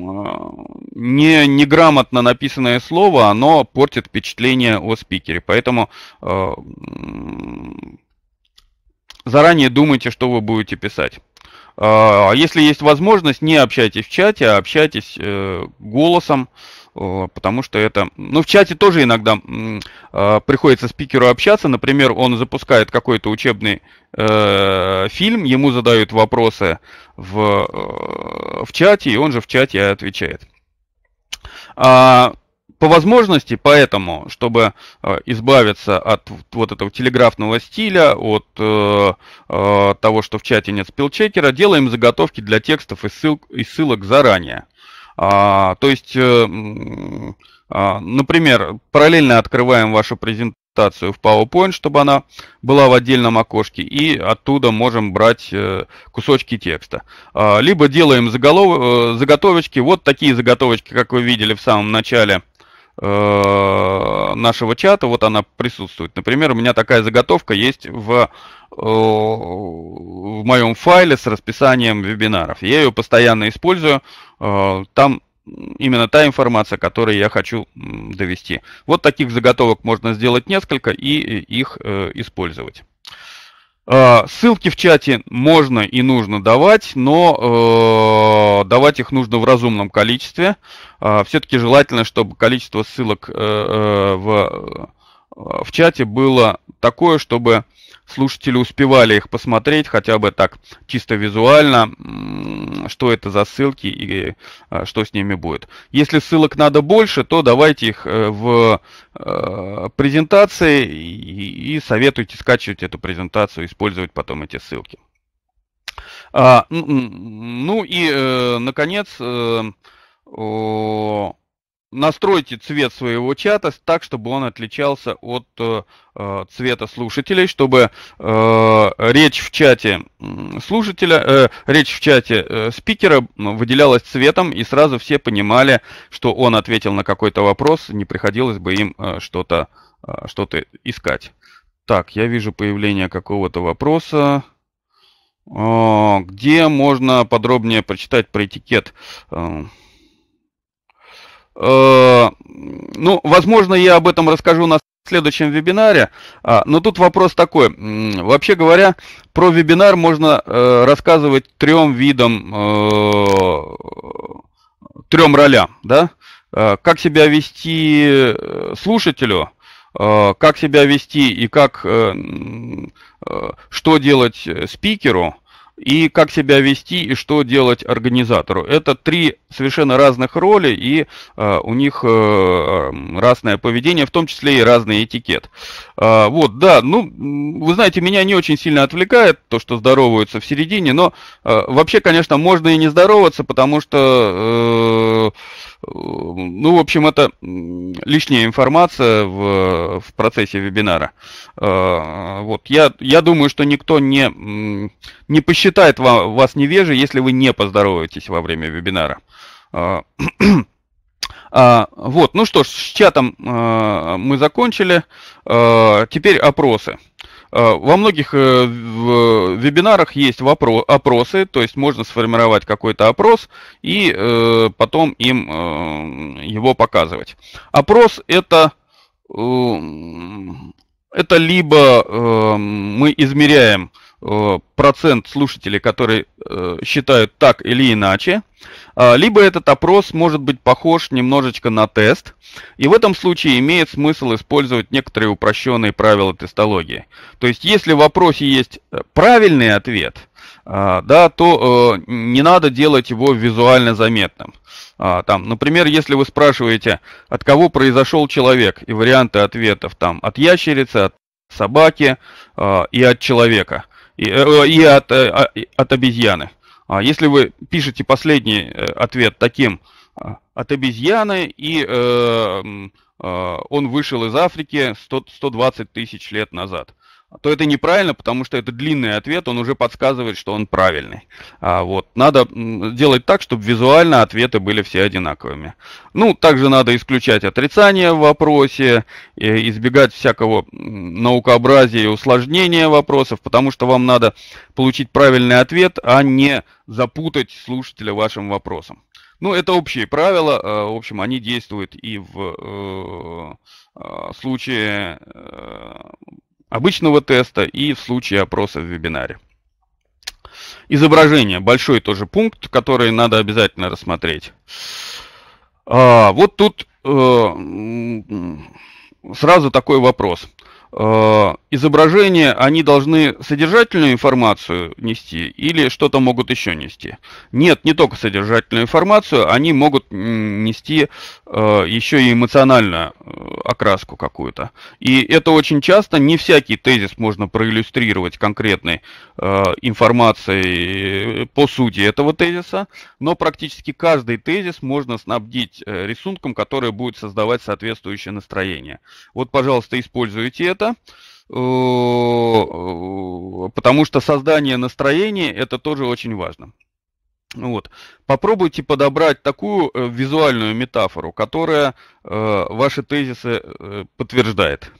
не, неграмотно написанное слово, оно портит впечатление о спикере. Поэтому заранее думайте, что вы будете писать. А если есть возможность, не общайтесь в чате, а общайтесь голосом. Э, потому что это... Ну, в чате тоже иногда э, приходится спикеру общаться. Например, он запускает какой-то учебный э, фильм, ему задают вопросы в, э, в чате, и он же в чате отвечает. А, по возможности, поэтому, чтобы э, избавиться от вот этого телеграфного стиля, от э, э, того, что в чате нет спилчекера, делаем заготовки для текстов и, ссыл, и ссылок заранее – а, то есть, э, э, например, параллельно открываем вашу презентацию в PowerPoint, чтобы она была в отдельном окошке, и оттуда можем брать э, кусочки текста. А, либо делаем заголов... Э, заготовочки, вот такие заготовочки, как вы видели в самом начале – Э, нашего чата, вот она присутствует. Например, у меня такая заготовка есть в, э, в моем файле с расписанием вебинаров. Я ее постоянно использую. Э, там именно та информация, которую я хочу довести. Вот таких заготовок можно сделать несколько и их использовать. А, ссылки в чате можно и нужно давать, но э, давать их нужно в разумном количестве. Э, а, Все-таки желательно, чтобы количество ссылок э, э в, э, в чате было такое, чтобы слушатели успевали их посмотреть хотя бы так чисто визуально, что это за ссылки и а, что с ними будет. Если ссылок надо больше, то давайте их э, в э, презентации и советуйте скачивать эту презентацию, использовать потом эти ссылки. А, ну и, э, наконец, настройте цвет своего чата так, чтобы он отличался от э, э, цвета слушателей, чтобы э, речь в чате слушателя, э, речь в чате э, спикера выделялась цветом, и сразу все понимали, что он ответил на какой-то вопрос, не приходилось бы им э, что-то э, что искать. Так, я вижу появление какого-то вопроса. Э, где можно подробнее прочитать про этикет? Э, Э, ну, возможно, я об этом расскажу на следующем вебинаре, а, но тут вопрос такой. Вообще говоря, про вебинар можно э, рассказывать трем видам, э, трем ролям, да? Как себя вести слушателю, как себя вести и как, что делать спикеру, и как себя вести и что делать организатору. Это три совершенно разных роли, и э, у них э, э разное поведение, в том числе и разный этикет. Э, вот, да, ну, вы знаете, меня не очень сильно отвлекает то, что здороваются в середине, но э, вообще, конечно, можно и не здороваться, потому что... Э, Эм, ну, в общем, это лишняя информация в, в процессе вебинара. Э, вот. Я, я думаю, что никто не, не посчитает вам, вас невеже, если вы не поздороваетесь во время вебинара. Э, а, вот, ну что ж, с чатом э, мы закончили. теперь опросы. Э, во многих э, вебинарах есть вопрос опросы, то есть можно сформировать какой-то опрос и э, потом им его показывать. Опрос это это либо мы измеряем Э, процент слушателей, которые э, считают так или иначе, а, либо этот опрос может быть похож немножечко на тест, и в этом случае имеет смысл использовать некоторые упрощенные правила тестологии. То есть, если в вопросе есть э, правильный ответ, а, да, то не надо делать его визуально заметным. А, там, например, если вы спрашиваете, от кого произошел человек, и варианты ответов там от ящерицы, от собаки э, и от человека – и, э, и от, э, а, от обезьяны. А если вы пишете последний э, ответ таким от обезьяны, и э, он вышел из Африки 100, 120 тысяч лет назад то это неправильно, потому что это длинный ответ, он уже подсказывает, что он правильный. А вот. Надо делать так, чтобы визуально ответы были все одинаковыми. Ну, также надо исключать отрицание в вопросе, избегать всякого наукообразия и усложнения вопросов, потому что вам надо получить правильный ответ, а не запутать слушателя вашим вопросом. Ну, это общие правила, а, в общем, они действуют и в э, а, случае э, обычного теста и в случае опроса в вебинаре. Изображение. Большой тоже пункт, который надо обязательно рассмотреть. А, вот тут э, сразу такой вопрос. Э, изображения, они должны содержательную информацию нести или что-то могут еще нести? Нет, не только содержательную информацию, они могут нести э, еще и эмоциональную э, окраску какую-то. И это очень часто, не всякий тезис можно проиллюстрировать конкретной информацией по сути этого тезиса, но практически каждый тезис можно снабдить рисунком, который будет создавать соответствующее настроение. Вот, пожалуйста, используйте это это, э, э, потому что создание настроения это тоже очень важно. Вот. Попробуйте подобрать такую э, визуальную метафору, которая ваши тезисы подтверждает.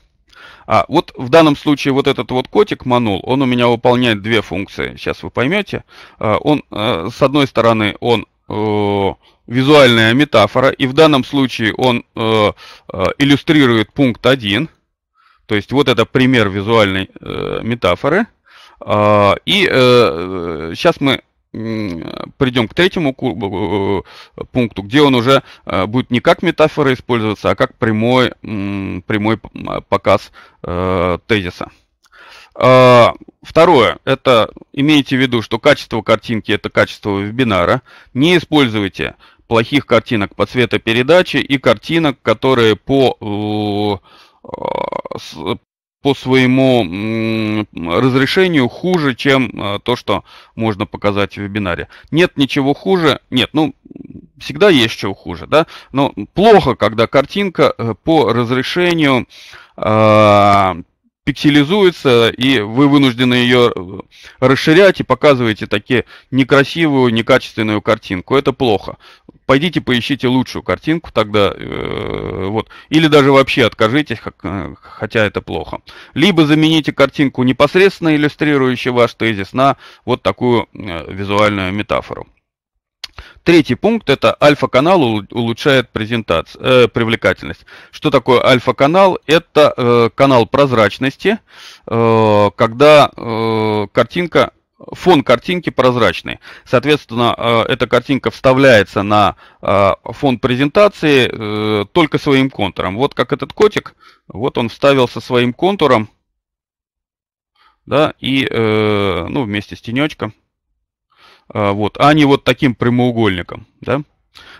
А вот в данном случае вот этот вот котик манул, он у меня выполняет две функции, сейчас вы поймете. Он, с одной стороны, он визуальная метафора, и в данном случае он иллюстрирует пункт 1, то есть вот это пример визуальной э, метафоры. А, э, и э, сейчас мы придем к третьему э, э, пункту, где он уже э, будет не как метафора использоваться, а как прямой, прямой показ тезиса. А, второе, это имейте в виду, что качество картинки это качество вебинара. Не используйте плохих картинок по цветопередаче и картинок, которые по по своему разрешению хуже, чем э, то, что можно показать в вебинаре. Нет ничего хуже, нет, ну, всегда есть чего хуже, да, но плохо, когда картинка э, по разрешению э, пикселизуется, и вы вынуждены ее расширять и показываете такие некрасивую, некачественную картинку. Это плохо пойдите поищите лучшую картинку тогда, э, вот, или даже вообще откажитесь, хотя это плохо. Либо замените картинку непосредственно иллюстрирующую ваш тезис на вот такую э, визуальную метафору. Третий пункт – это альфа-канал улучшает презентацию, э, привлекательность. Что такое альфа-канал? Это э, канал прозрачности, э, когда э, картинка фон картинки прозрачный. Соответственно, э, эта картинка вставляется на э, фон презентации э, только своим контуром. Вот как этот котик, вот он вставился своим контуром, да, и, ну, вместе с тенечком, вот, а не вот таким прямоугольником, да.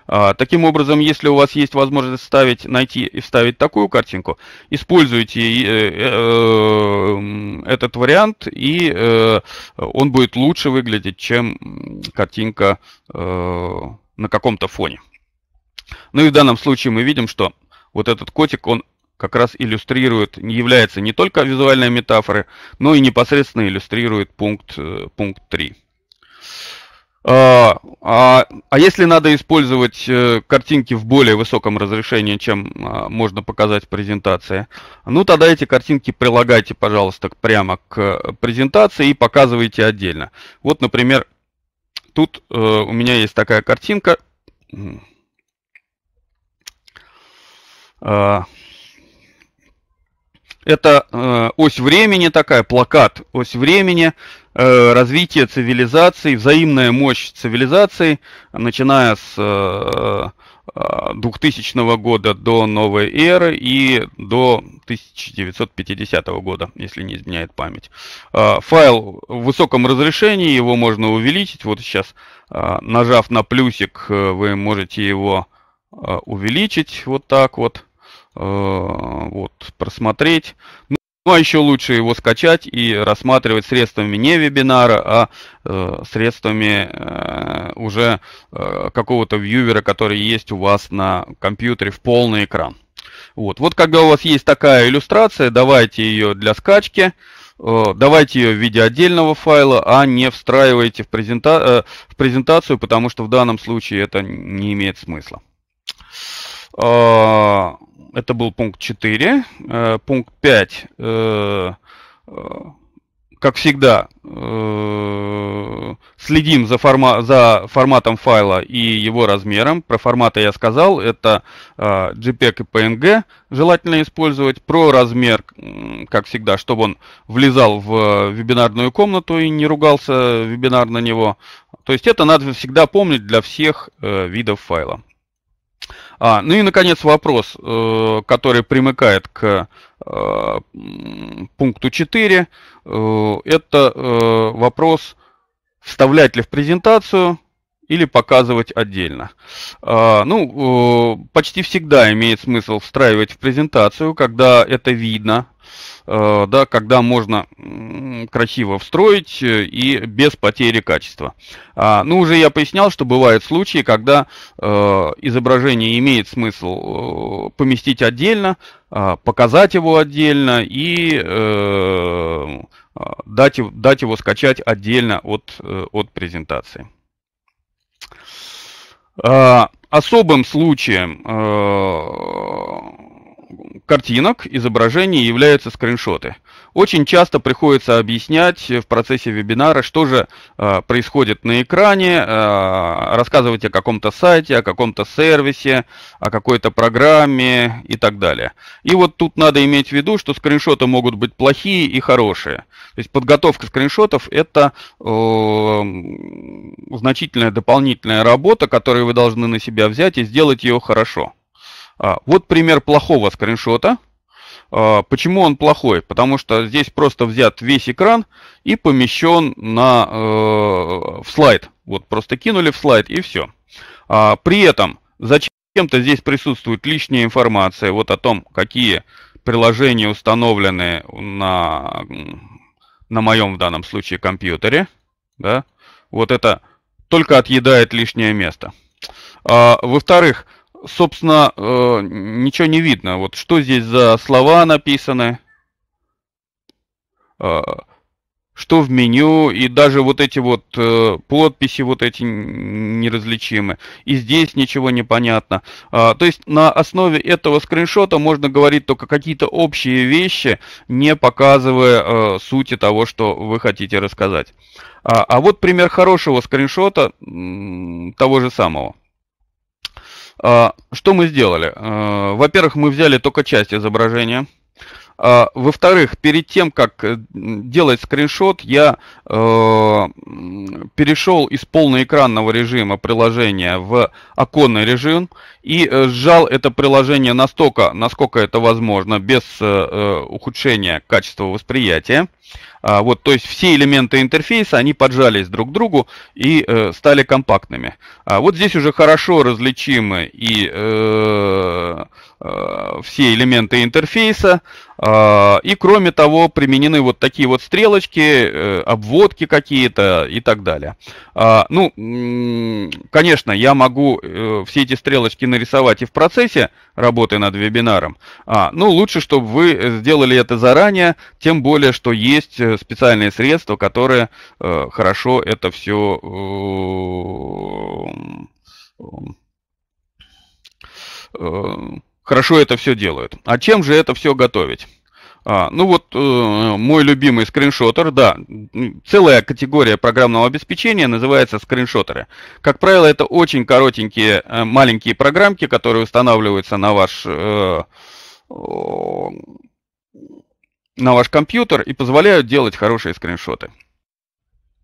А, таким образом, если у вас есть возможность вставить, найти и вставить такую картинку, используйте э, э, э, этот вариант, и он будет лучше выглядеть, чем картинка на каком-то фоне. Ну и в данном случае мы видим, что вот этот котик, он как раз иллюстрирует, является не только визуальной метафорой, но и непосредственно иллюстрирует пункт, пункт 3. А, а, а если надо использовать э, картинки в более высоком разрешении, чем а, можно показать в презентации, ну тогда эти картинки прилагайте, пожалуйста, прямо к э, презентации и показывайте отдельно. Вот, например, тут э, у меня есть такая картинка. Это э, ось времени такая, плакат, ось времени, э, развитие цивилизации, взаимная мощь цивилизации, начиная с э, 2000 э, года до новой эры и до 1950 года, если не изменяет память. Э, файл в высоком разрешении, его можно увеличить. Вот сейчас, нажав на плюсик, вы можете его увеличить вот так вот. Э, вот, просмотреть. Ну, ну а еще лучше его скачать и рассматривать средствами не вебинара, а э, средствами э, уже э, какого-то вьювера, который есть у вас на компьютере в полный экран. Вот. вот когда у вас есть такая иллюстрация, давайте ее для скачки, э, давайте ее в виде отдельного файла, а не встраивайте в, презента э, в презентацию, потому что в данном случае это не имеет смысла. А, это был пункт 4. Э, пункт 5. Э, э, как всегда, следим за, форма за форматом файла и его размером. Про форматы я сказал, это JPEG и PNG желательно использовать. Про размер, как всегда, чтобы он влезал в вебинарную комнату и не ругался вебинар на него. То есть это надо всегда помнить для всех видов файла. А, ну и, наконец, вопрос, э, который примыкает к э, пункту 4. Э, это э, вопрос, вставлять ли в презентацию или показывать отдельно. А, ну, э, почти всегда имеет смысл встраивать в презентацию, когда это видно, Э, да, когда можно красиво встроить э, и без потери качества. А, ну, уже я пояснял, что бывают случаи, когда э, изображение имеет смысл поместить отдельно, а, показать его отдельно и а, дать, дать его скачать отдельно от, от презентации. особым случаем картинок, изображений являются скриншоты. Очень часто приходится объяснять в процессе вебинара, что же э, происходит на экране, э, рассказывать о каком-то сайте, о каком-то сервисе, о какой-то программе и так далее. И вот тут надо иметь в виду, что скриншоты могут быть плохие и хорошие. То есть подготовка скриншотов – это э, значительная дополнительная работа, которую вы должны на себя взять и сделать ее хорошо. А, вот пример плохого скриншота. А, почему он плохой? Потому что здесь просто взят весь экран и помещен на, э, в слайд. Вот просто кинули в слайд и все. А, при этом зачем-то здесь присутствует лишняя информация вот о том, какие приложения установлены на, на моем в данном случае компьютере. Да? Вот это только отъедает лишнее место. Во-вторых, собственно, э, ничего не видно. Вот что здесь за слова написаны, э, что в меню, и даже вот эти вот э, подписи вот эти неразличимы. И здесь ничего не понятно. Э, то есть на основе этого скриншота можно говорить только какие-то общие вещи, не показывая э, сути того, что вы хотите рассказать. А, а вот пример хорошего скриншота того же самого. А, что мы сделали? А, во-первых, мы взяли только часть изображения – а, во-вторых, перед тем, как э, делать скриншот, я э, перешел из полноэкранного режима приложения в оконный режим и э, сжал это приложение настолько, насколько это возможно, без ухудшения качества восприятия. А, вот, то есть все элементы интерфейса, они поджались друг к другу и э, стали компактными. А вот здесь уже хорошо различимы и э, Э, все элементы интерфейса. Э, и кроме того, применены вот такие вот стрелочки, э, обводки какие-то и так далее. Ну, конечно, я могу все эти стрелочки нарисовать и в процессе работы над вебинаром. А, Но ну, лучше, чтобы вы сделали это заранее, тем более, что есть специальные средства, которые хорошо это все хорошо это все делают. А чем же это все готовить? А, ну вот э, мой любимый скриншотер, да, целая категория программного обеспечения называется скриншотеры. Как правило, это очень коротенькие э, маленькие программки, которые устанавливаются на ваш э, на ваш компьютер и позволяют делать хорошие скриншоты.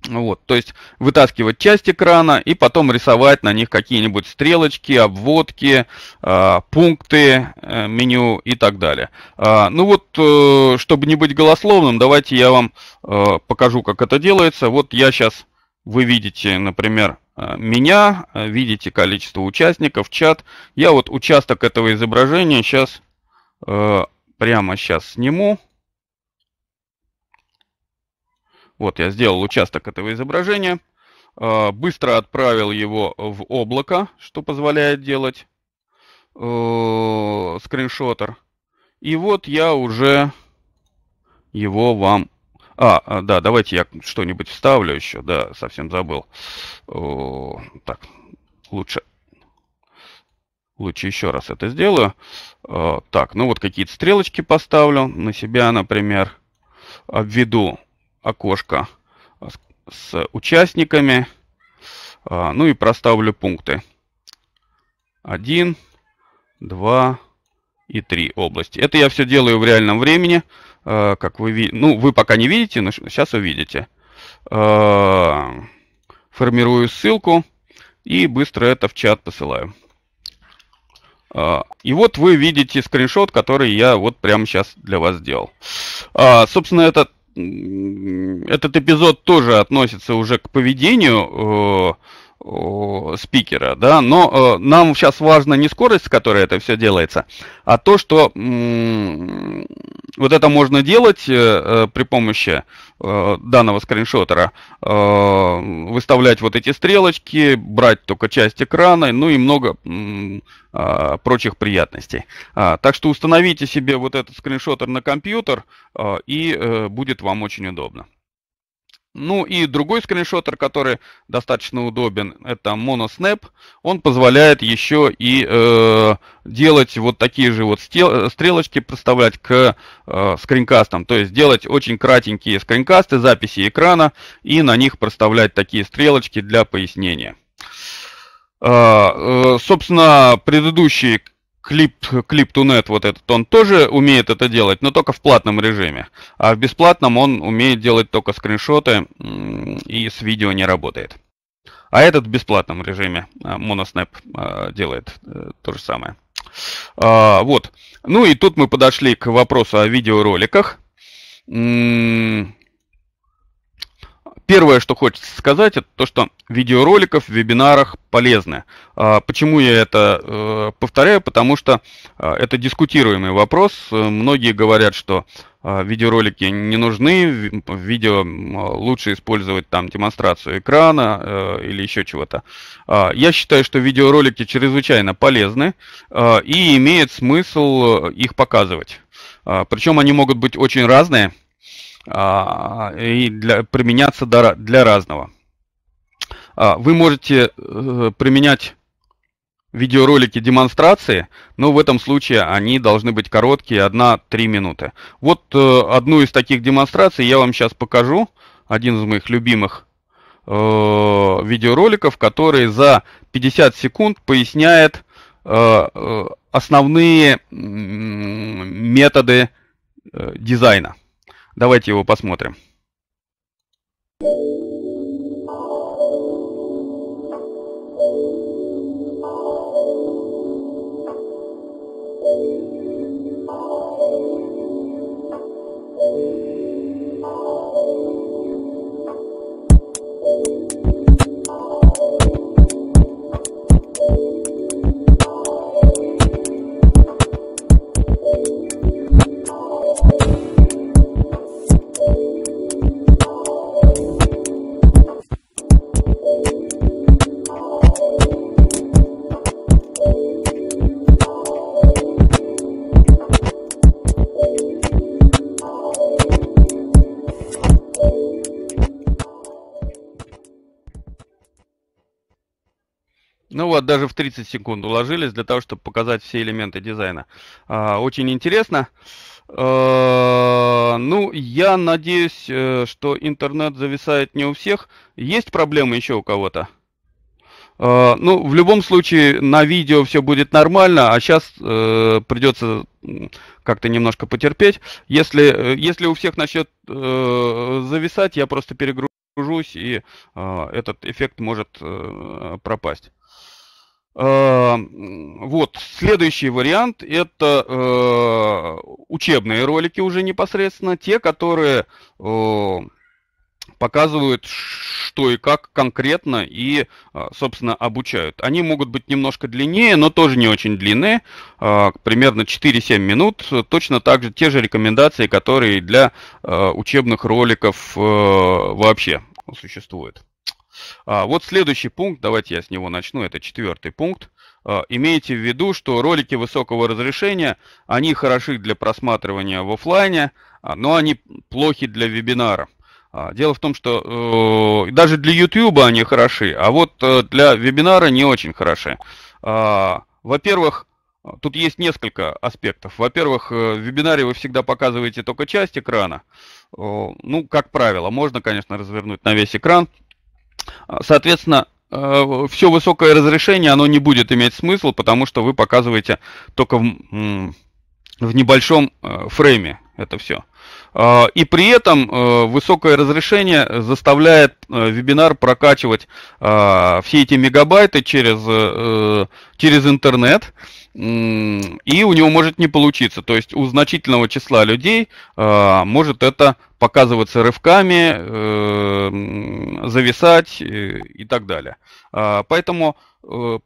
Вот, то есть вытаскивать часть экрана и потом рисовать на них какие-нибудь стрелочки, обводки, а, пункты, э, меню и так далее. А, ну вот, э, чтобы не быть голословным, давайте я вам э, покажу, как это делается. Вот я сейчас, вы видите, например, меня, видите количество участников, чат. Я вот участок этого изображения сейчас, прямо сейчас сниму. Вот я сделал участок этого изображения, э, быстро отправил его в облако, что позволяет делать э, скриншотер. И вот я уже его вам... А, а, да, давайте я что-нибудь вставлю еще, да, совсем забыл. Так, лучше Лучше еще раз это сделаю. Э, так, ну вот какие-то стрелочки поставлю на себя, например. Обведу окошко с участниками. А, ну и проставлю пункты. 1, 2 и 3 области. Это я все делаю в реальном времени. А, как вы видите, ну вы пока не видите, но сейчас увидите. А, формирую ссылку и быстро это в чат посылаю. И вот вы видите скриншот, который я вот прямо сейчас для вас сделал. Собственно, этот этот эпизод тоже относится уже к поведению э, спикера, да, но э, нам сейчас важно не скорость, с которой это все делается, а то, что м- вот это можно делать э, э, при помощи э, данного скриншотера, э, выставлять вот эти стрелочки, брать только часть экрана, ну и много э, прочих приятностей. А, так что установите себе вот этот скриншотер на компьютер, э, и э, будет вам очень удобно. Ну и другой скриншотер, который достаточно удобен, это MonoSnap. Он позволяет еще и э, делать вот такие же вот э, стрелочки, проставлять к э, скринкастам. То есть делать очень кратенькие скринкасты, записи экрана и на них проставлять такие стрелочки для пояснения. Э, э, собственно, предыдущий клип, клип тунет вот этот, он тоже умеет это делать, но только в платном режиме. А в бесплатном он умеет делать только скриншоты и с видео не работает. А этот в бесплатном режиме Моноснеп а, а, делает э, то же самое. А, вот. Ну и тут мы подошли к вопросу о видеороликах. Первое, что хочется сказать, это то, что видеороликов в вебинарах полезны. А, почему я это э, повторяю? Потому что а, это дискутируемый вопрос. Многие говорят, что а, видеоролики не нужны, в видео лучше использовать там демонстрацию экрана э, или еще чего-то. я считаю, что видеоролики чрезвычайно полезны и имеет смысл их показывать. Причем они могут быть очень разные. А, и для, применяться для для разного. А, вы можете э, применять видеоролики демонстрации, но в этом случае они должны быть короткие, 1-3 минуты. Вот э, одну из таких демонстраций я вам сейчас покажу, один из моих любимых э, видеороликов, который за 50 секунд поясняет основные методы дизайна. Давайте его посмотрим. Thank you. даже в 30 секунд уложились для того, чтобы показать все элементы дизайна. А, очень интересно. А, ну, я надеюсь, э, что интернет зависает не у всех. Есть проблемы еще у кого-то? А, ну, в любом случае, на видео все будет нормально, а сейчас э, придется как-то немножко потерпеть. Если, э, если у всех начнет э, зависать, я просто перегружусь, и э, этот эффект может э, пропасть. Э, вот, следующий вариант это э, учебные ролики уже непосредственно, те, которые э, показывают, что и как конкретно и, собственно, обучают. Они могут быть немножко длиннее, но тоже не очень длинные, примерно 4-7 минут. Точно так же те же рекомендации, которые для учебных роликов вообще существуют. А, вот следующий пункт, давайте я с него начну, это четвертый пункт. А, имейте в виду, что ролики высокого разрешения, они хороши для просматривания в офлайне, а, но они плохи для вебинара. А, дело в том, что э, даже для YouTube они хороши, а вот э, для вебинара не очень хороши. А, во-первых, Тут есть несколько аспектов. Во-первых, э, в вебинаре вы всегда показываете только часть экрана. Ну, как правило, можно, конечно, развернуть на весь экран, Соответственно, э, все высокое разрешение, оно не будет иметь смысл, потому что вы показываете только в, в небольшом э, фрейме это все. Э, и при этом высокое разрешение заставляет вебинар прокачивать все эти мегабайты через, через интернет и у него может не получиться. То есть у значительного числа людей э, может это показываться рывками, э, зависать э, и так далее. А, поэтому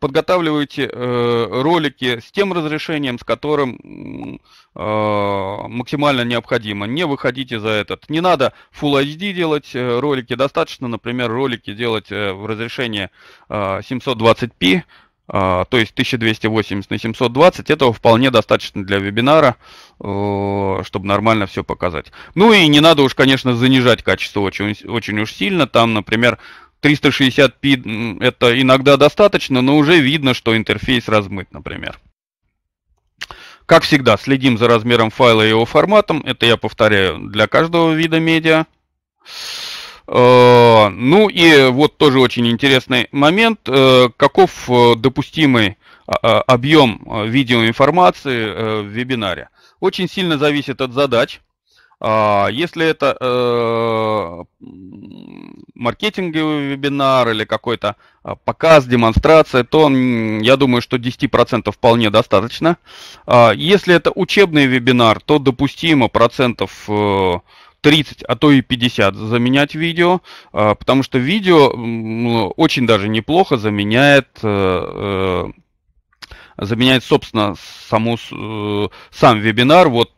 подготавливайте ролики с тем разрешением, с которым максимально необходимо. Не выходите за этот. Не надо Full HD делать ролики. Достаточно, например, ролики делать в разрешении 720p а, то есть 1280 на 720, этого вполне достаточно для вебинара, э, чтобы нормально все показать. Ну и не надо уж, конечно, занижать качество очень, очень уж сильно. Там, например, 360p это иногда достаточно, но уже видно, что интерфейс размыт, например. Как всегда, следим за размером файла и его форматом. Это я повторяю для каждого вида медиа. Э, ну и вот тоже очень интересный момент, э, каков э, допустимый а, а, объем видеоинформации в вебинаре. Очень сильно зависит от задач. А, если это маркетинговый вебинар или какой-то показ, демонстрация, то я думаю, что 10% вполне достаточно. Если это учебный вебинар, то допустимо процентов 30, а то и 50 заменять видео, а, потому что видео очень даже неплохо заменяет э, э, заменяет, собственно, саму, э, сам вебинар, вот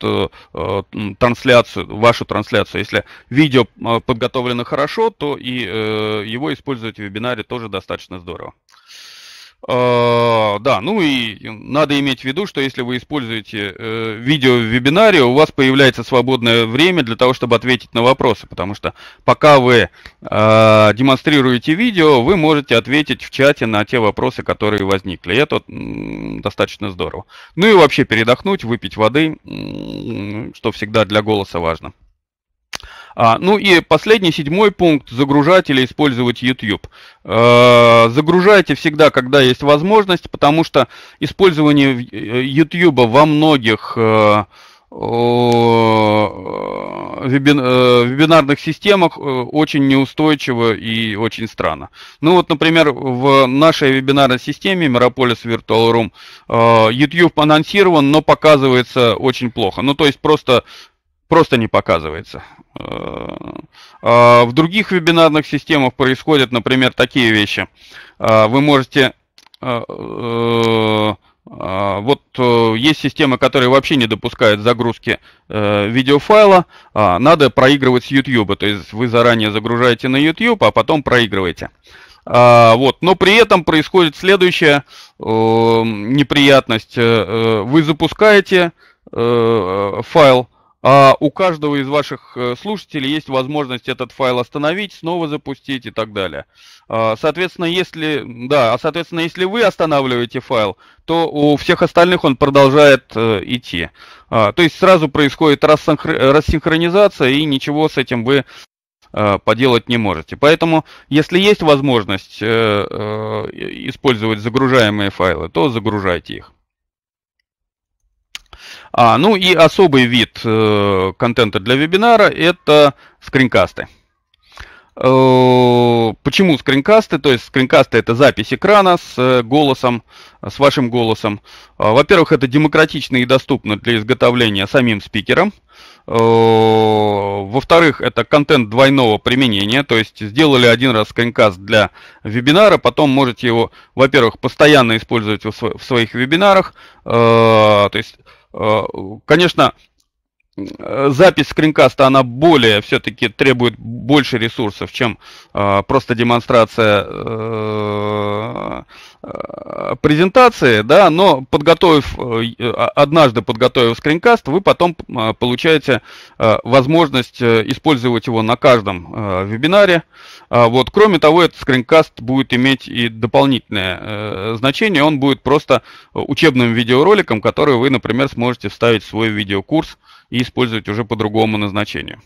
трансляцию, вашу трансляцию. Если видео подготовлено хорошо, то и его использовать в вебинаре тоже достаточно здорово. А, да, ну и надо иметь в виду, что если вы используете э, видео в вебинаре, у вас появляется свободное время для того, чтобы ответить на вопросы, потому что пока вы а, демонстрируете видео, вы можете ответить в чате на те вопросы, которые возникли. И это достаточно здорово. Ну и вообще передохнуть, выпить воды, что всегда для голоса важно. А, ну и последний, седьмой пункт, загружать или использовать YouTube. Э, загружайте всегда, когда есть возможность, потому что использование э, YouTube во многих... Э, э вебинарных системах э, очень неустойчиво и очень странно. Ну вот, например, в нашей вебинарной системе Мирополис Virtual Room YouTube анонсирован, но показывается очень плохо. Ну то есть просто просто не показывается. Э, а в других вебинарных системах происходят, например, такие вещи. Э, вы можете... Э, вот есть системы, которые вообще не допускают загрузки видеофайла. А, надо проигрывать с YouTube. То есть вы заранее загружаете на YouTube, а потом проигрываете. А, вот. Но при этом происходит следующая неприятность. Вы запускаете файл, а у каждого из ваших э, слушателей есть возможность этот файл остановить, снова запустить и так далее. А, соответственно, если, да, а, соответственно, если вы останавливаете файл, то у всех остальных он продолжает э, идти. А, то есть сразу происходит рассинхронизация, и ничего с этим вы э, поделать не можете. Поэтому, если есть возможность использовать загружаемые файлы, то загружайте их. А, ну и особый вид э, контента для вебинара это скринкасты. Э, почему скринкасты? То есть скринкасты это запись экрана с э, голосом, с вашим голосом. Э, Во-первых, это демократично и доступно для изготовления самим спикером. Э, во-вторых, это контент двойного применения, то есть сделали один раз скринкаст для вебинара, потом можете его, во-первых, постоянно использовать в своих вебинарах, э, то есть Э, конечно, э, запись скринкаста, она более все-таки требует больше ресурсов, чем э, просто демонстрация Э, презентации, да, но подготовив, э, э, а, однажды подготовив скринкаст, вы потом получаете возможность использовать его на каждом вебинаре. А вот. Кроме того, этот скринкаст будет иметь и дополнительное значение, он будет просто учебным видеороликом, который вы, например, сможете вставить в свой видеокурс и использовать уже по другому назначению.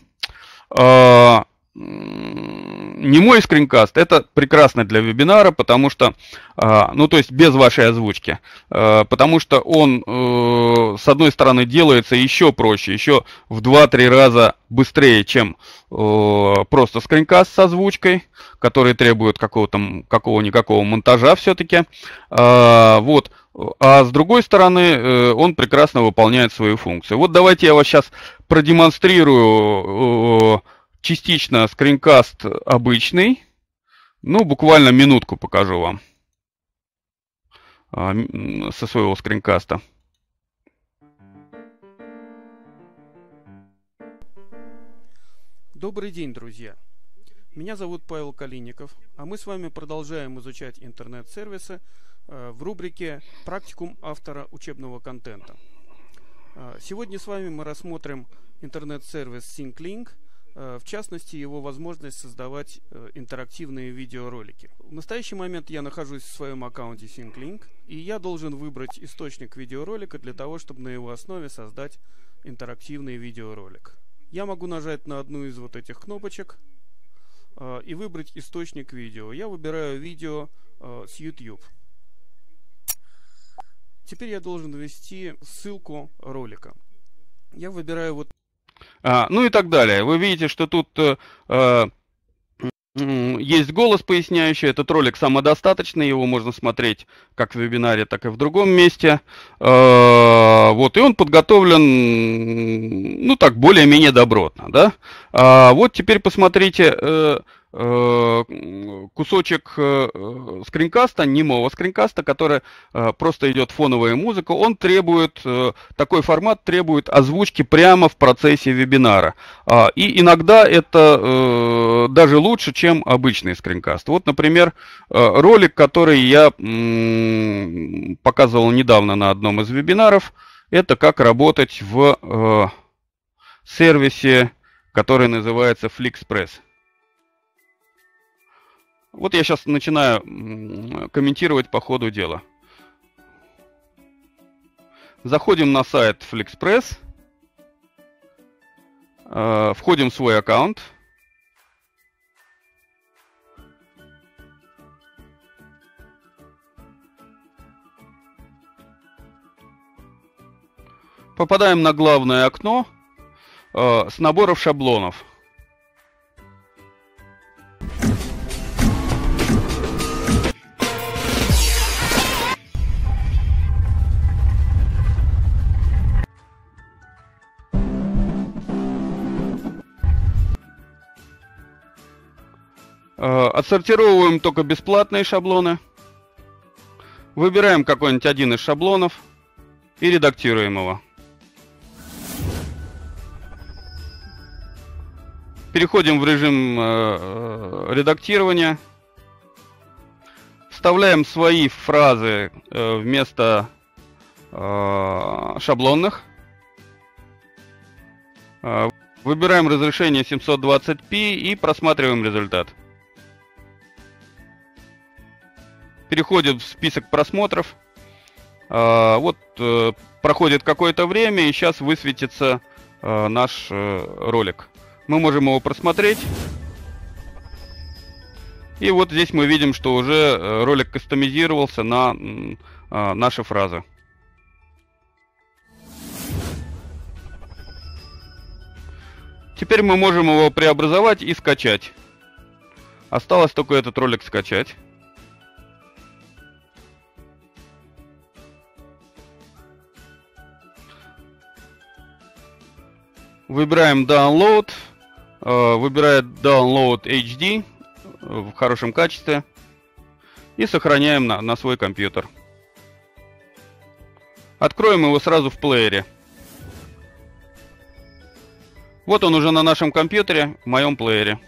А, не мой скринкаст, это прекрасно для вебинара, потому что, а, ну то есть без вашей озвучки, а, потому что он, э, с одной стороны, делается еще проще, еще в 2-3 раза быстрее, чем э, просто скринкаст с озвучкой, который требует какого-то, какого-никакого монтажа все-таки. А, вот. А с другой стороны, э, он прекрасно выполняет свою функцию. Вот давайте я вас сейчас продемонстрирую частично скринкаст обычный. Ну, буквально минутку покажу вам а, со своего скринкаста. Добрый день, друзья! Меня зовут Павел Калиников, а мы с вами продолжаем изучать интернет-сервисы э, в рубрике «Практикум автора учебного контента». Э, сегодня с вами мы рассмотрим интернет-сервис SyncLink – Э, в частности, его возможность создавать э, интерактивные видеоролики. В настоящий момент я нахожусь в своем аккаунте SyncLink, и я должен выбрать источник видеоролика для того, чтобы на его основе создать интерактивный видеоролик. Я могу нажать на одну из вот этих кнопочек э, и выбрать источник видео. Я выбираю видео с YouTube. Теперь я должен ввести ссылку ролика. Я выбираю вот а, ну и так далее. Вы видите, что тут э, э, есть голос поясняющий, этот ролик самодостаточный, его можно смотреть как в вебинаре, так и в другом месте. Э, вот, и он подготовлен, ну так, более-менее добротно, да. А, вот теперь посмотрите, Э, кусочек э, скринкаста, немого скринкаста, который э, просто идет фоновая музыка, он требует, такой формат требует озвучки прямо в процессе вебинара. А, и иногда это даже лучше, чем обычный скринкаст. Вот, например, ролик, который я показывал недавно на одном из вебинаров, это как работать в сервисе, который называется FlixPress. Вот я сейчас начинаю комментировать по ходу дела. Заходим на сайт FlixPress, э, входим в свой аккаунт. Попадаем на главное окно э, с наборов шаблонов. Э, отсортировываем только бесплатные шаблоны. Выбираем какой-нибудь один из шаблонов и редактируем его. Переходим в режим э, э, редактирования. Вставляем свои фразы вместо шаблонных. Выбираем разрешение 720p и просматриваем результат. переходит в список просмотров. А, вот э, проходит какое-то время, и сейчас высветится э, наш э, ролик. Мы можем его просмотреть. И вот здесь мы видим, что уже ролик кастомизировался на а, наши фразы. Теперь мы можем его преобразовать и скачать. Осталось только этот ролик скачать. Выбираем Download. Э, выбираем Download HD в хорошем качестве. И сохраняем на, на свой компьютер. Откроем его сразу в плеере. Вот он уже на нашем компьютере, в моем плеере.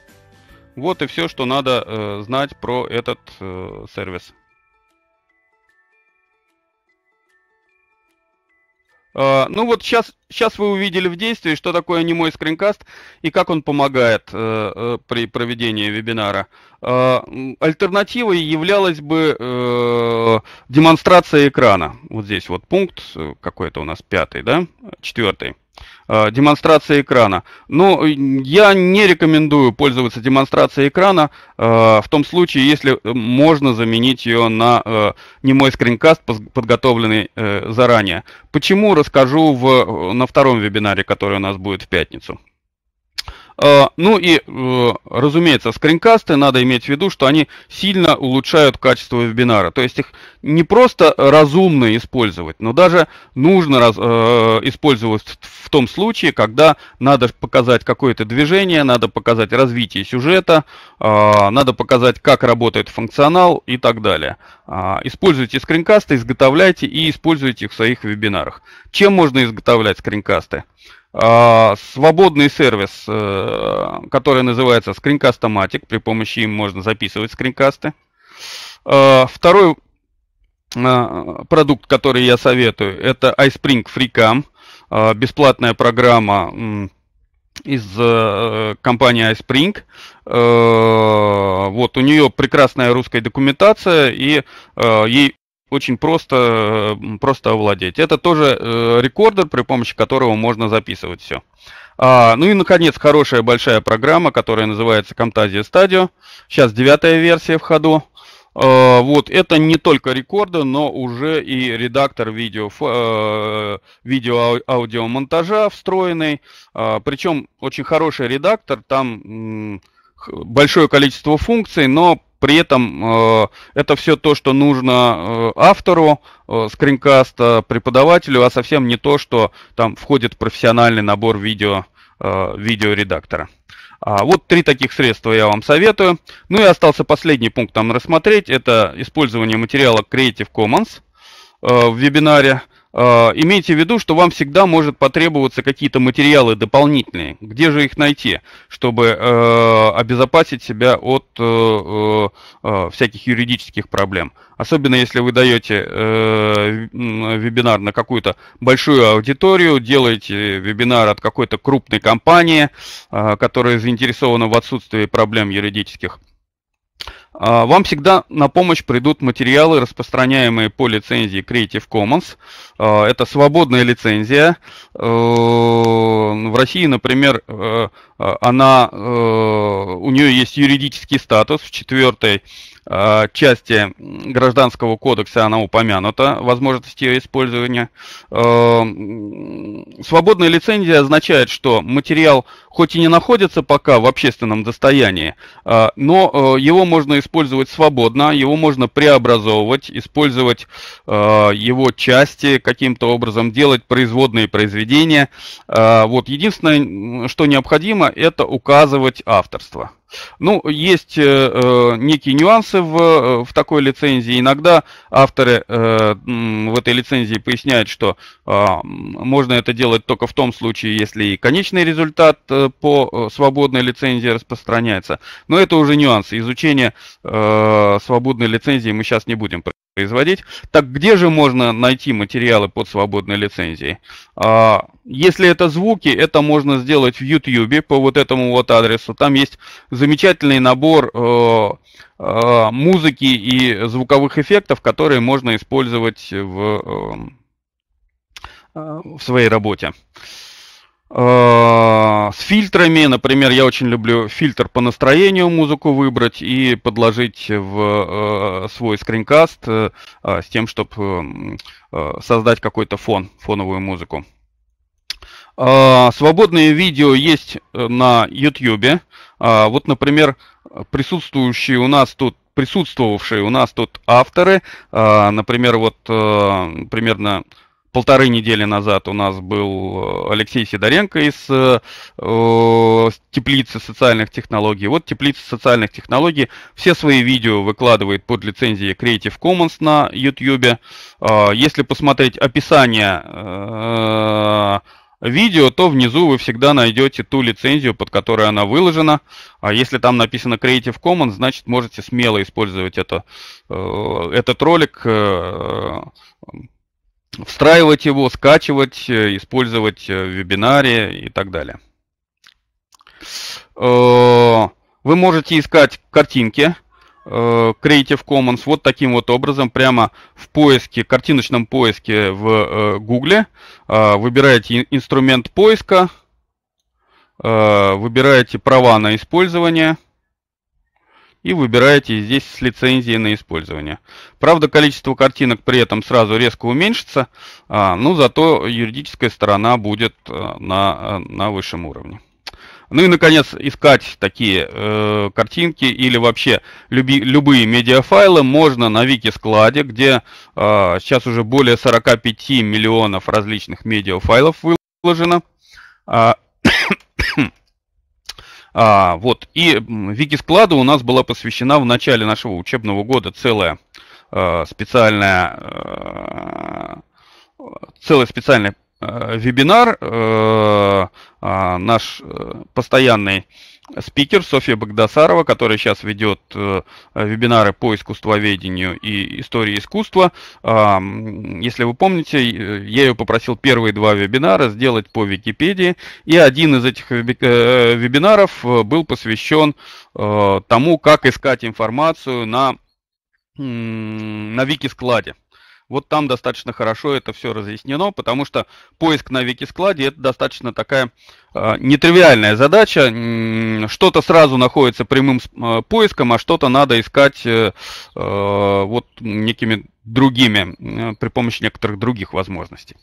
Вот и все, что надо э, знать про этот э, сервис. Э, ну вот сейчас, сейчас вы увидели в действии, что такое немой скринкаст и как он помогает э, э, при проведении вебинара. Альтернативой являлась бы демонстрация экрана. Вот здесь вот пункт какой-то у нас пятый, да, четвертый. Э, Демонстрация экрана. Но я не рекомендую пользоваться демонстрацией экрана э, в том случае, если можно заменить ее на э, немой скринкаст, подготовленный заранее. Почему, расскажу в, на втором вебинаре, который у нас будет в пятницу. А, ну и, э, разумеется, скринкасты, надо иметь в виду, что они сильно улучшают качество вебинара. То есть их не просто разумно использовать, но даже нужно раз, э, использовать в том случае, когда надо показать какое-то движение, надо показать развитие сюжета, а, надо показать, как работает функционал и так далее. А, используйте скринкасты, изготовляйте и используйте их в своих вебинарах. Чем можно изготовлять скринкасты? А, свободный сервис, э, который называется Screencast-O-Matic, при помощи им можно записывать скринкасты. А, второй а, продукт, который я советую, это iSpring FreeCam, бесплатная программа из э, компании iSpring. Э, вот у нее прекрасная русская документация, и ей очень просто, просто овладеть. Это тоже э, рекордер, при помощи которого можно записывать все. А, ну и, наконец, хорошая большая программа, которая называется Camtasia Studio. Сейчас девятая версия в ходу. А, вот, это не только рекорды, но уже и редактор видео, э, видео аудиомонтажа встроенный. А, причем очень хороший редактор, там большое количество функций, но при этом э, это все то, что нужно э, автору э, скринкаста, преподавателю, а совсем не то, что там входит в профессиональный набор видео, э, видеоредактора. А вот три таких средства я вам советую. Ну и остался последний пункт нам рассмотреть. Это использование материала Creative Commons в вебинаре. Э, имейте в виду, что вам всегда может потребоваться какие-то материалы дополнительные. Где же их найти, чтобы э, обезопасить себя от э, э, э всяких юридических проблем? Особенно если вы даете э, вебинар на какую-то большую аудиторию, делаете вебинар от какой-то крупной компании, э, которая заинтересована в отсутствии проблем юридических. А, вам всегда на помощь придут материалы, распространяемые по лицензии Creative Commons. А, это свободная лицензия. Э, в России, например, э, э, она, у нее есть юридический статус в четвертой а, части Гражданского кодекса она упомянута, возможность ее использования. А, свободная лицензия означает, что материал хоть и не находится пока в общественном достоянии, а, но э, его можно использовать свободно, его можно преобразовывать, использовать его части каким-то образом, делать производные произведения. Вот единственное, что необходимо, это указывать авторство. Ну, есть э, э, некие нюансы в, э, в такой лицензии. Иногда авторы э, в этой лицензии поясняют, что э, можно это делать только в том случае, если и конечный результат э, по э, свободной лицензии распространяется. Но это уже нюансы. Изучение э, свободной лицензии мы сейчас не будем производить. Так где же можно найти материалы под свободной лицензией? А, если это звуки, это можно сделать в YouTube по вот этому вот адресу. Там есть замечательный набор э, э, музыки и звуковых эффектов, которые можно использовать в, э, э в своей работе. Э, с фильтрами. Например, я очень люблю фильтр по настроению музыку выбрать и подложить в э, свой скринкаст э, с тем, чтобы эм, создать какой-то фон, фоновую музыку. Свободные видео есть на YouTube. Вот, например, присутствующие у нас тут присутствовавшие у нас тут авторы, например, вот примерно полторы недели назад у нас был э, Алексей Сидоренко из э, э, теплицы социальных технологий. Вот теплица социальных технологий все свои видео выкладывает под лицензией Creative Commons на YouTube. Э, если посмотреть описание э, видео, то внизу вы всегда найдете ту лицензию, под которой она выложена. А если там написано Creative Commons, значит можете смело использовать это, э, этот ролик э, встраивать его, скачивать, э, использовать э, в вебинаре и так далее. Э, вы можете искать картинки Creative Commons вот таким вот образом, прямо в поиске, картиночном поиске в Google. Выбираете инструмент поиска, выбираете права на использование – и выбираете здесь с лицензией на использование. Правда, количество картинок при этом сразу резко уменьшится, а, но зато юридическая сторона будет а, на, э, на высшем уровне. Ну и, наконец, искать такие э, картинки или вообще люби, любые медиафайлы можно на Вики-складе, где э, сейчас уже более 45 миллионов различных медиафайлов выложено. А, а, вот. И Вики склада у нас была посвящена в начале нашего учебного года целая э, специальная э, целый специальный а, э, вебинар. Э, э, наш постоянный спикер Софья Богдасарова, которая сейчас ведет э, вебинары по искусствоведению и истории искусства. Э, если вы помните, э, я ее попросил первые два вебинара сделать по Википедии, и один из этих э, вебинаров э, был посвящен э, тому, как искать информацию на, на вики-складе. Вот там достаточно хорошо это все разъяснено, потому что поиск на вики-складе это достаточно такая э, нетривиальная задача. Что-то сразу находится прямым э, поиском, а что-то надо искать э, а, вот некими другими, при помощи некоторых других возможностей.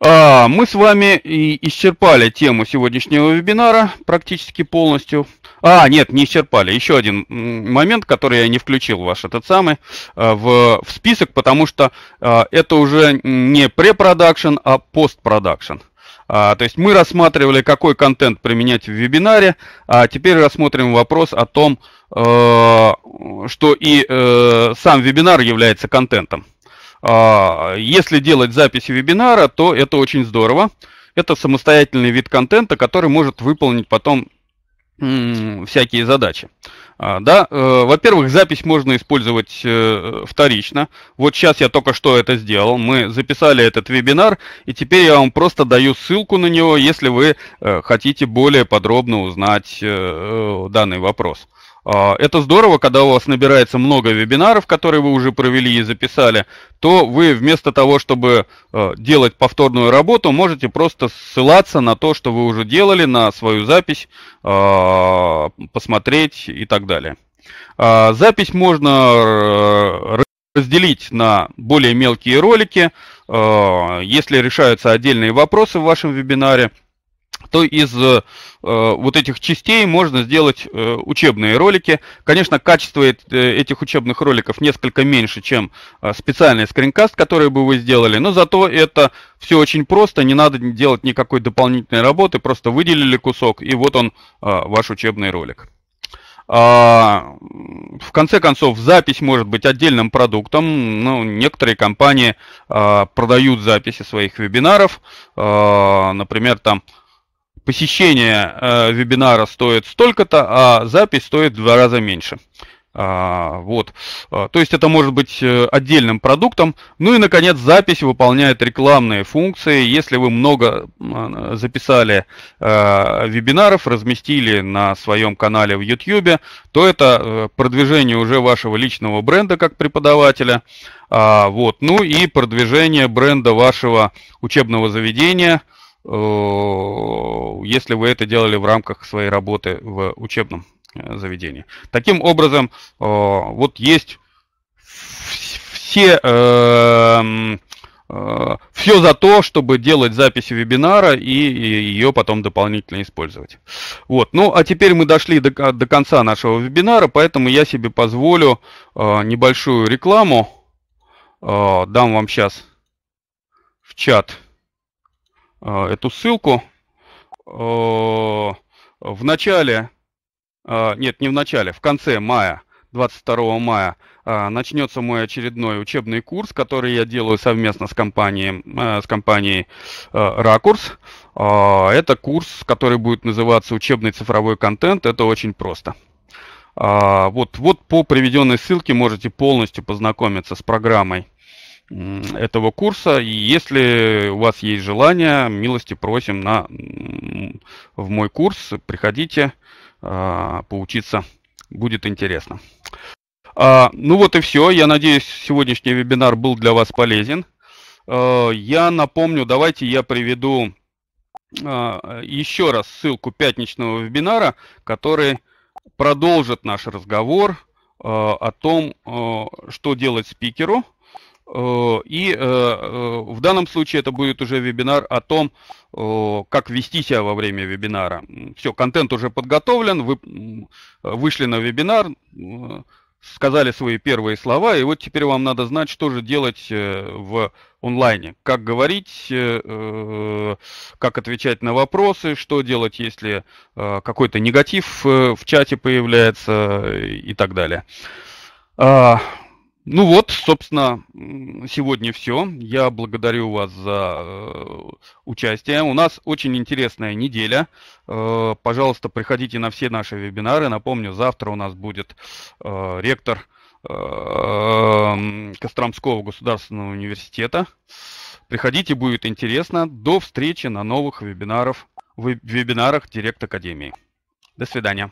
А, мы с вами и исчерпали тему сегодняшнего вебинара практически полностью. А, нет, не исчерпали. Еще один момент, который я не включил ваш этот самый а, в, в список, потому что а, это уже не препродакшн, а постпродакшн. А, то есть мы рассматривали, какой контент применять в вебинаре, а теперь рассмотрим вопрос о том, э, что и э, сам вебинар является контентом. А, если делать записи вебинара, то это очень здорово. Это самостоятельный вид контента, который может выполнить потом всякие задачи. А, да, э, во-первых, запись можно использовать э, вторично. Вот сейчас я только что это сделал. Мы записали этот вебинар, и теперь я вам просто даю ссылку на него, если вы э, хотите более подробно узнать данный вопрос. А, это здорово, когда у вас набирается много вебинаров, которые вы уже провели и записали, то вы вместо того, чтобы э, делать повторную работу, можете просто ссылаться на то, что вы уже делали, на свою запись, а, посмотреть и так далее. А, запись можно э, разделить на более мелкие ролики, э, если решаются отдельные вопросы в вашем вебинаре – то из э, э, вот этих частей можно сделать э, учебные ролики. Конечно, качество э, этих учебных роликов несколько меньше, чем э, специальный скринкаст, который бы вы сделали, но зато это все очень просто, не надо делать никакой дополнительной работы, просто выделили кусок, и вот он, э, ваш учебный ролик. А, в конце концов, запись может быть отдельным продуктом. Ну, некоторые компании а, продают записи своих вебинаров. А, например, там посещение э, вебинара стоит столько-то, а запись стоит в два раза меньше. А, вот. А, то есть это может быть э, отдельным продуктом. Ну и, наконец, запись выполняет рекламные функции. Если вы много записали а, вебинаров, разместили на своем канале в YouTube, то это э, продвижение уже вашего личного бренда как преподавателя. А, вот. Ну и продвижение бренда вашего учебного заведения – Э, если вы это делали в рамках своей работы в учебном э, заведении. Таким образом, э, вот есть все, эм, все за то, чтобы делать записи вебинара и ее потом дополнительно использовать. Вот. Ну, а теперь мы дошли до, а, до конца нашего вебинара, поэтому я себе позволю небольшую рекламу. Дам вам сейчас в чат а, эту ссылку. Э, в начале, а, нет, не в начале, в конце мая, 22 мая, а, начнется мой очередной учебный курс, который я делаю совместно с компанией, э, с компанией э, Ракурс. Это курс, который будет называться «Учебный цифровой контент». Это очень просто. Вот, вот по приведенной ссылке можете полностью познакомиться с программой этого курса. И если у вас есть желание, милости просим на, в мой курс. Приходите, а, поучиться. Будет интересно. А, ну вот и все. Я надеюсь, сегодняшний вебинар был для вас полезен. А, я напомню, давайте я приведу еще раз ссылку пятничного вебинара, который продолжит наш разговор о том, что делать спикеру – Э, и э, э, в данном случае это будет уже вебинар о том, как вести себя во время вебинара. Все, контент уже подготовлен, вы вышли на вебинар, сказали свои первые слова, и вот теперь вам надо знать, что же делать в онлайне. Как говорить, как отвечать на вопросы, что делать, если какой-то негатив в чате появляется и так далее. А, ну вот, собственно, сегодня все. Я благодарю вас за э, участие. У нас очень интересная неделя. Э, пожалуйста, приходите на все наши вебинары. Напомню, завтра у нас будет э, ректор э, Костромского государственного университета. Приходите, будет интересно. До встречи на новых вебинарах вебинаров, вебинарах Директ Академии. До свидания.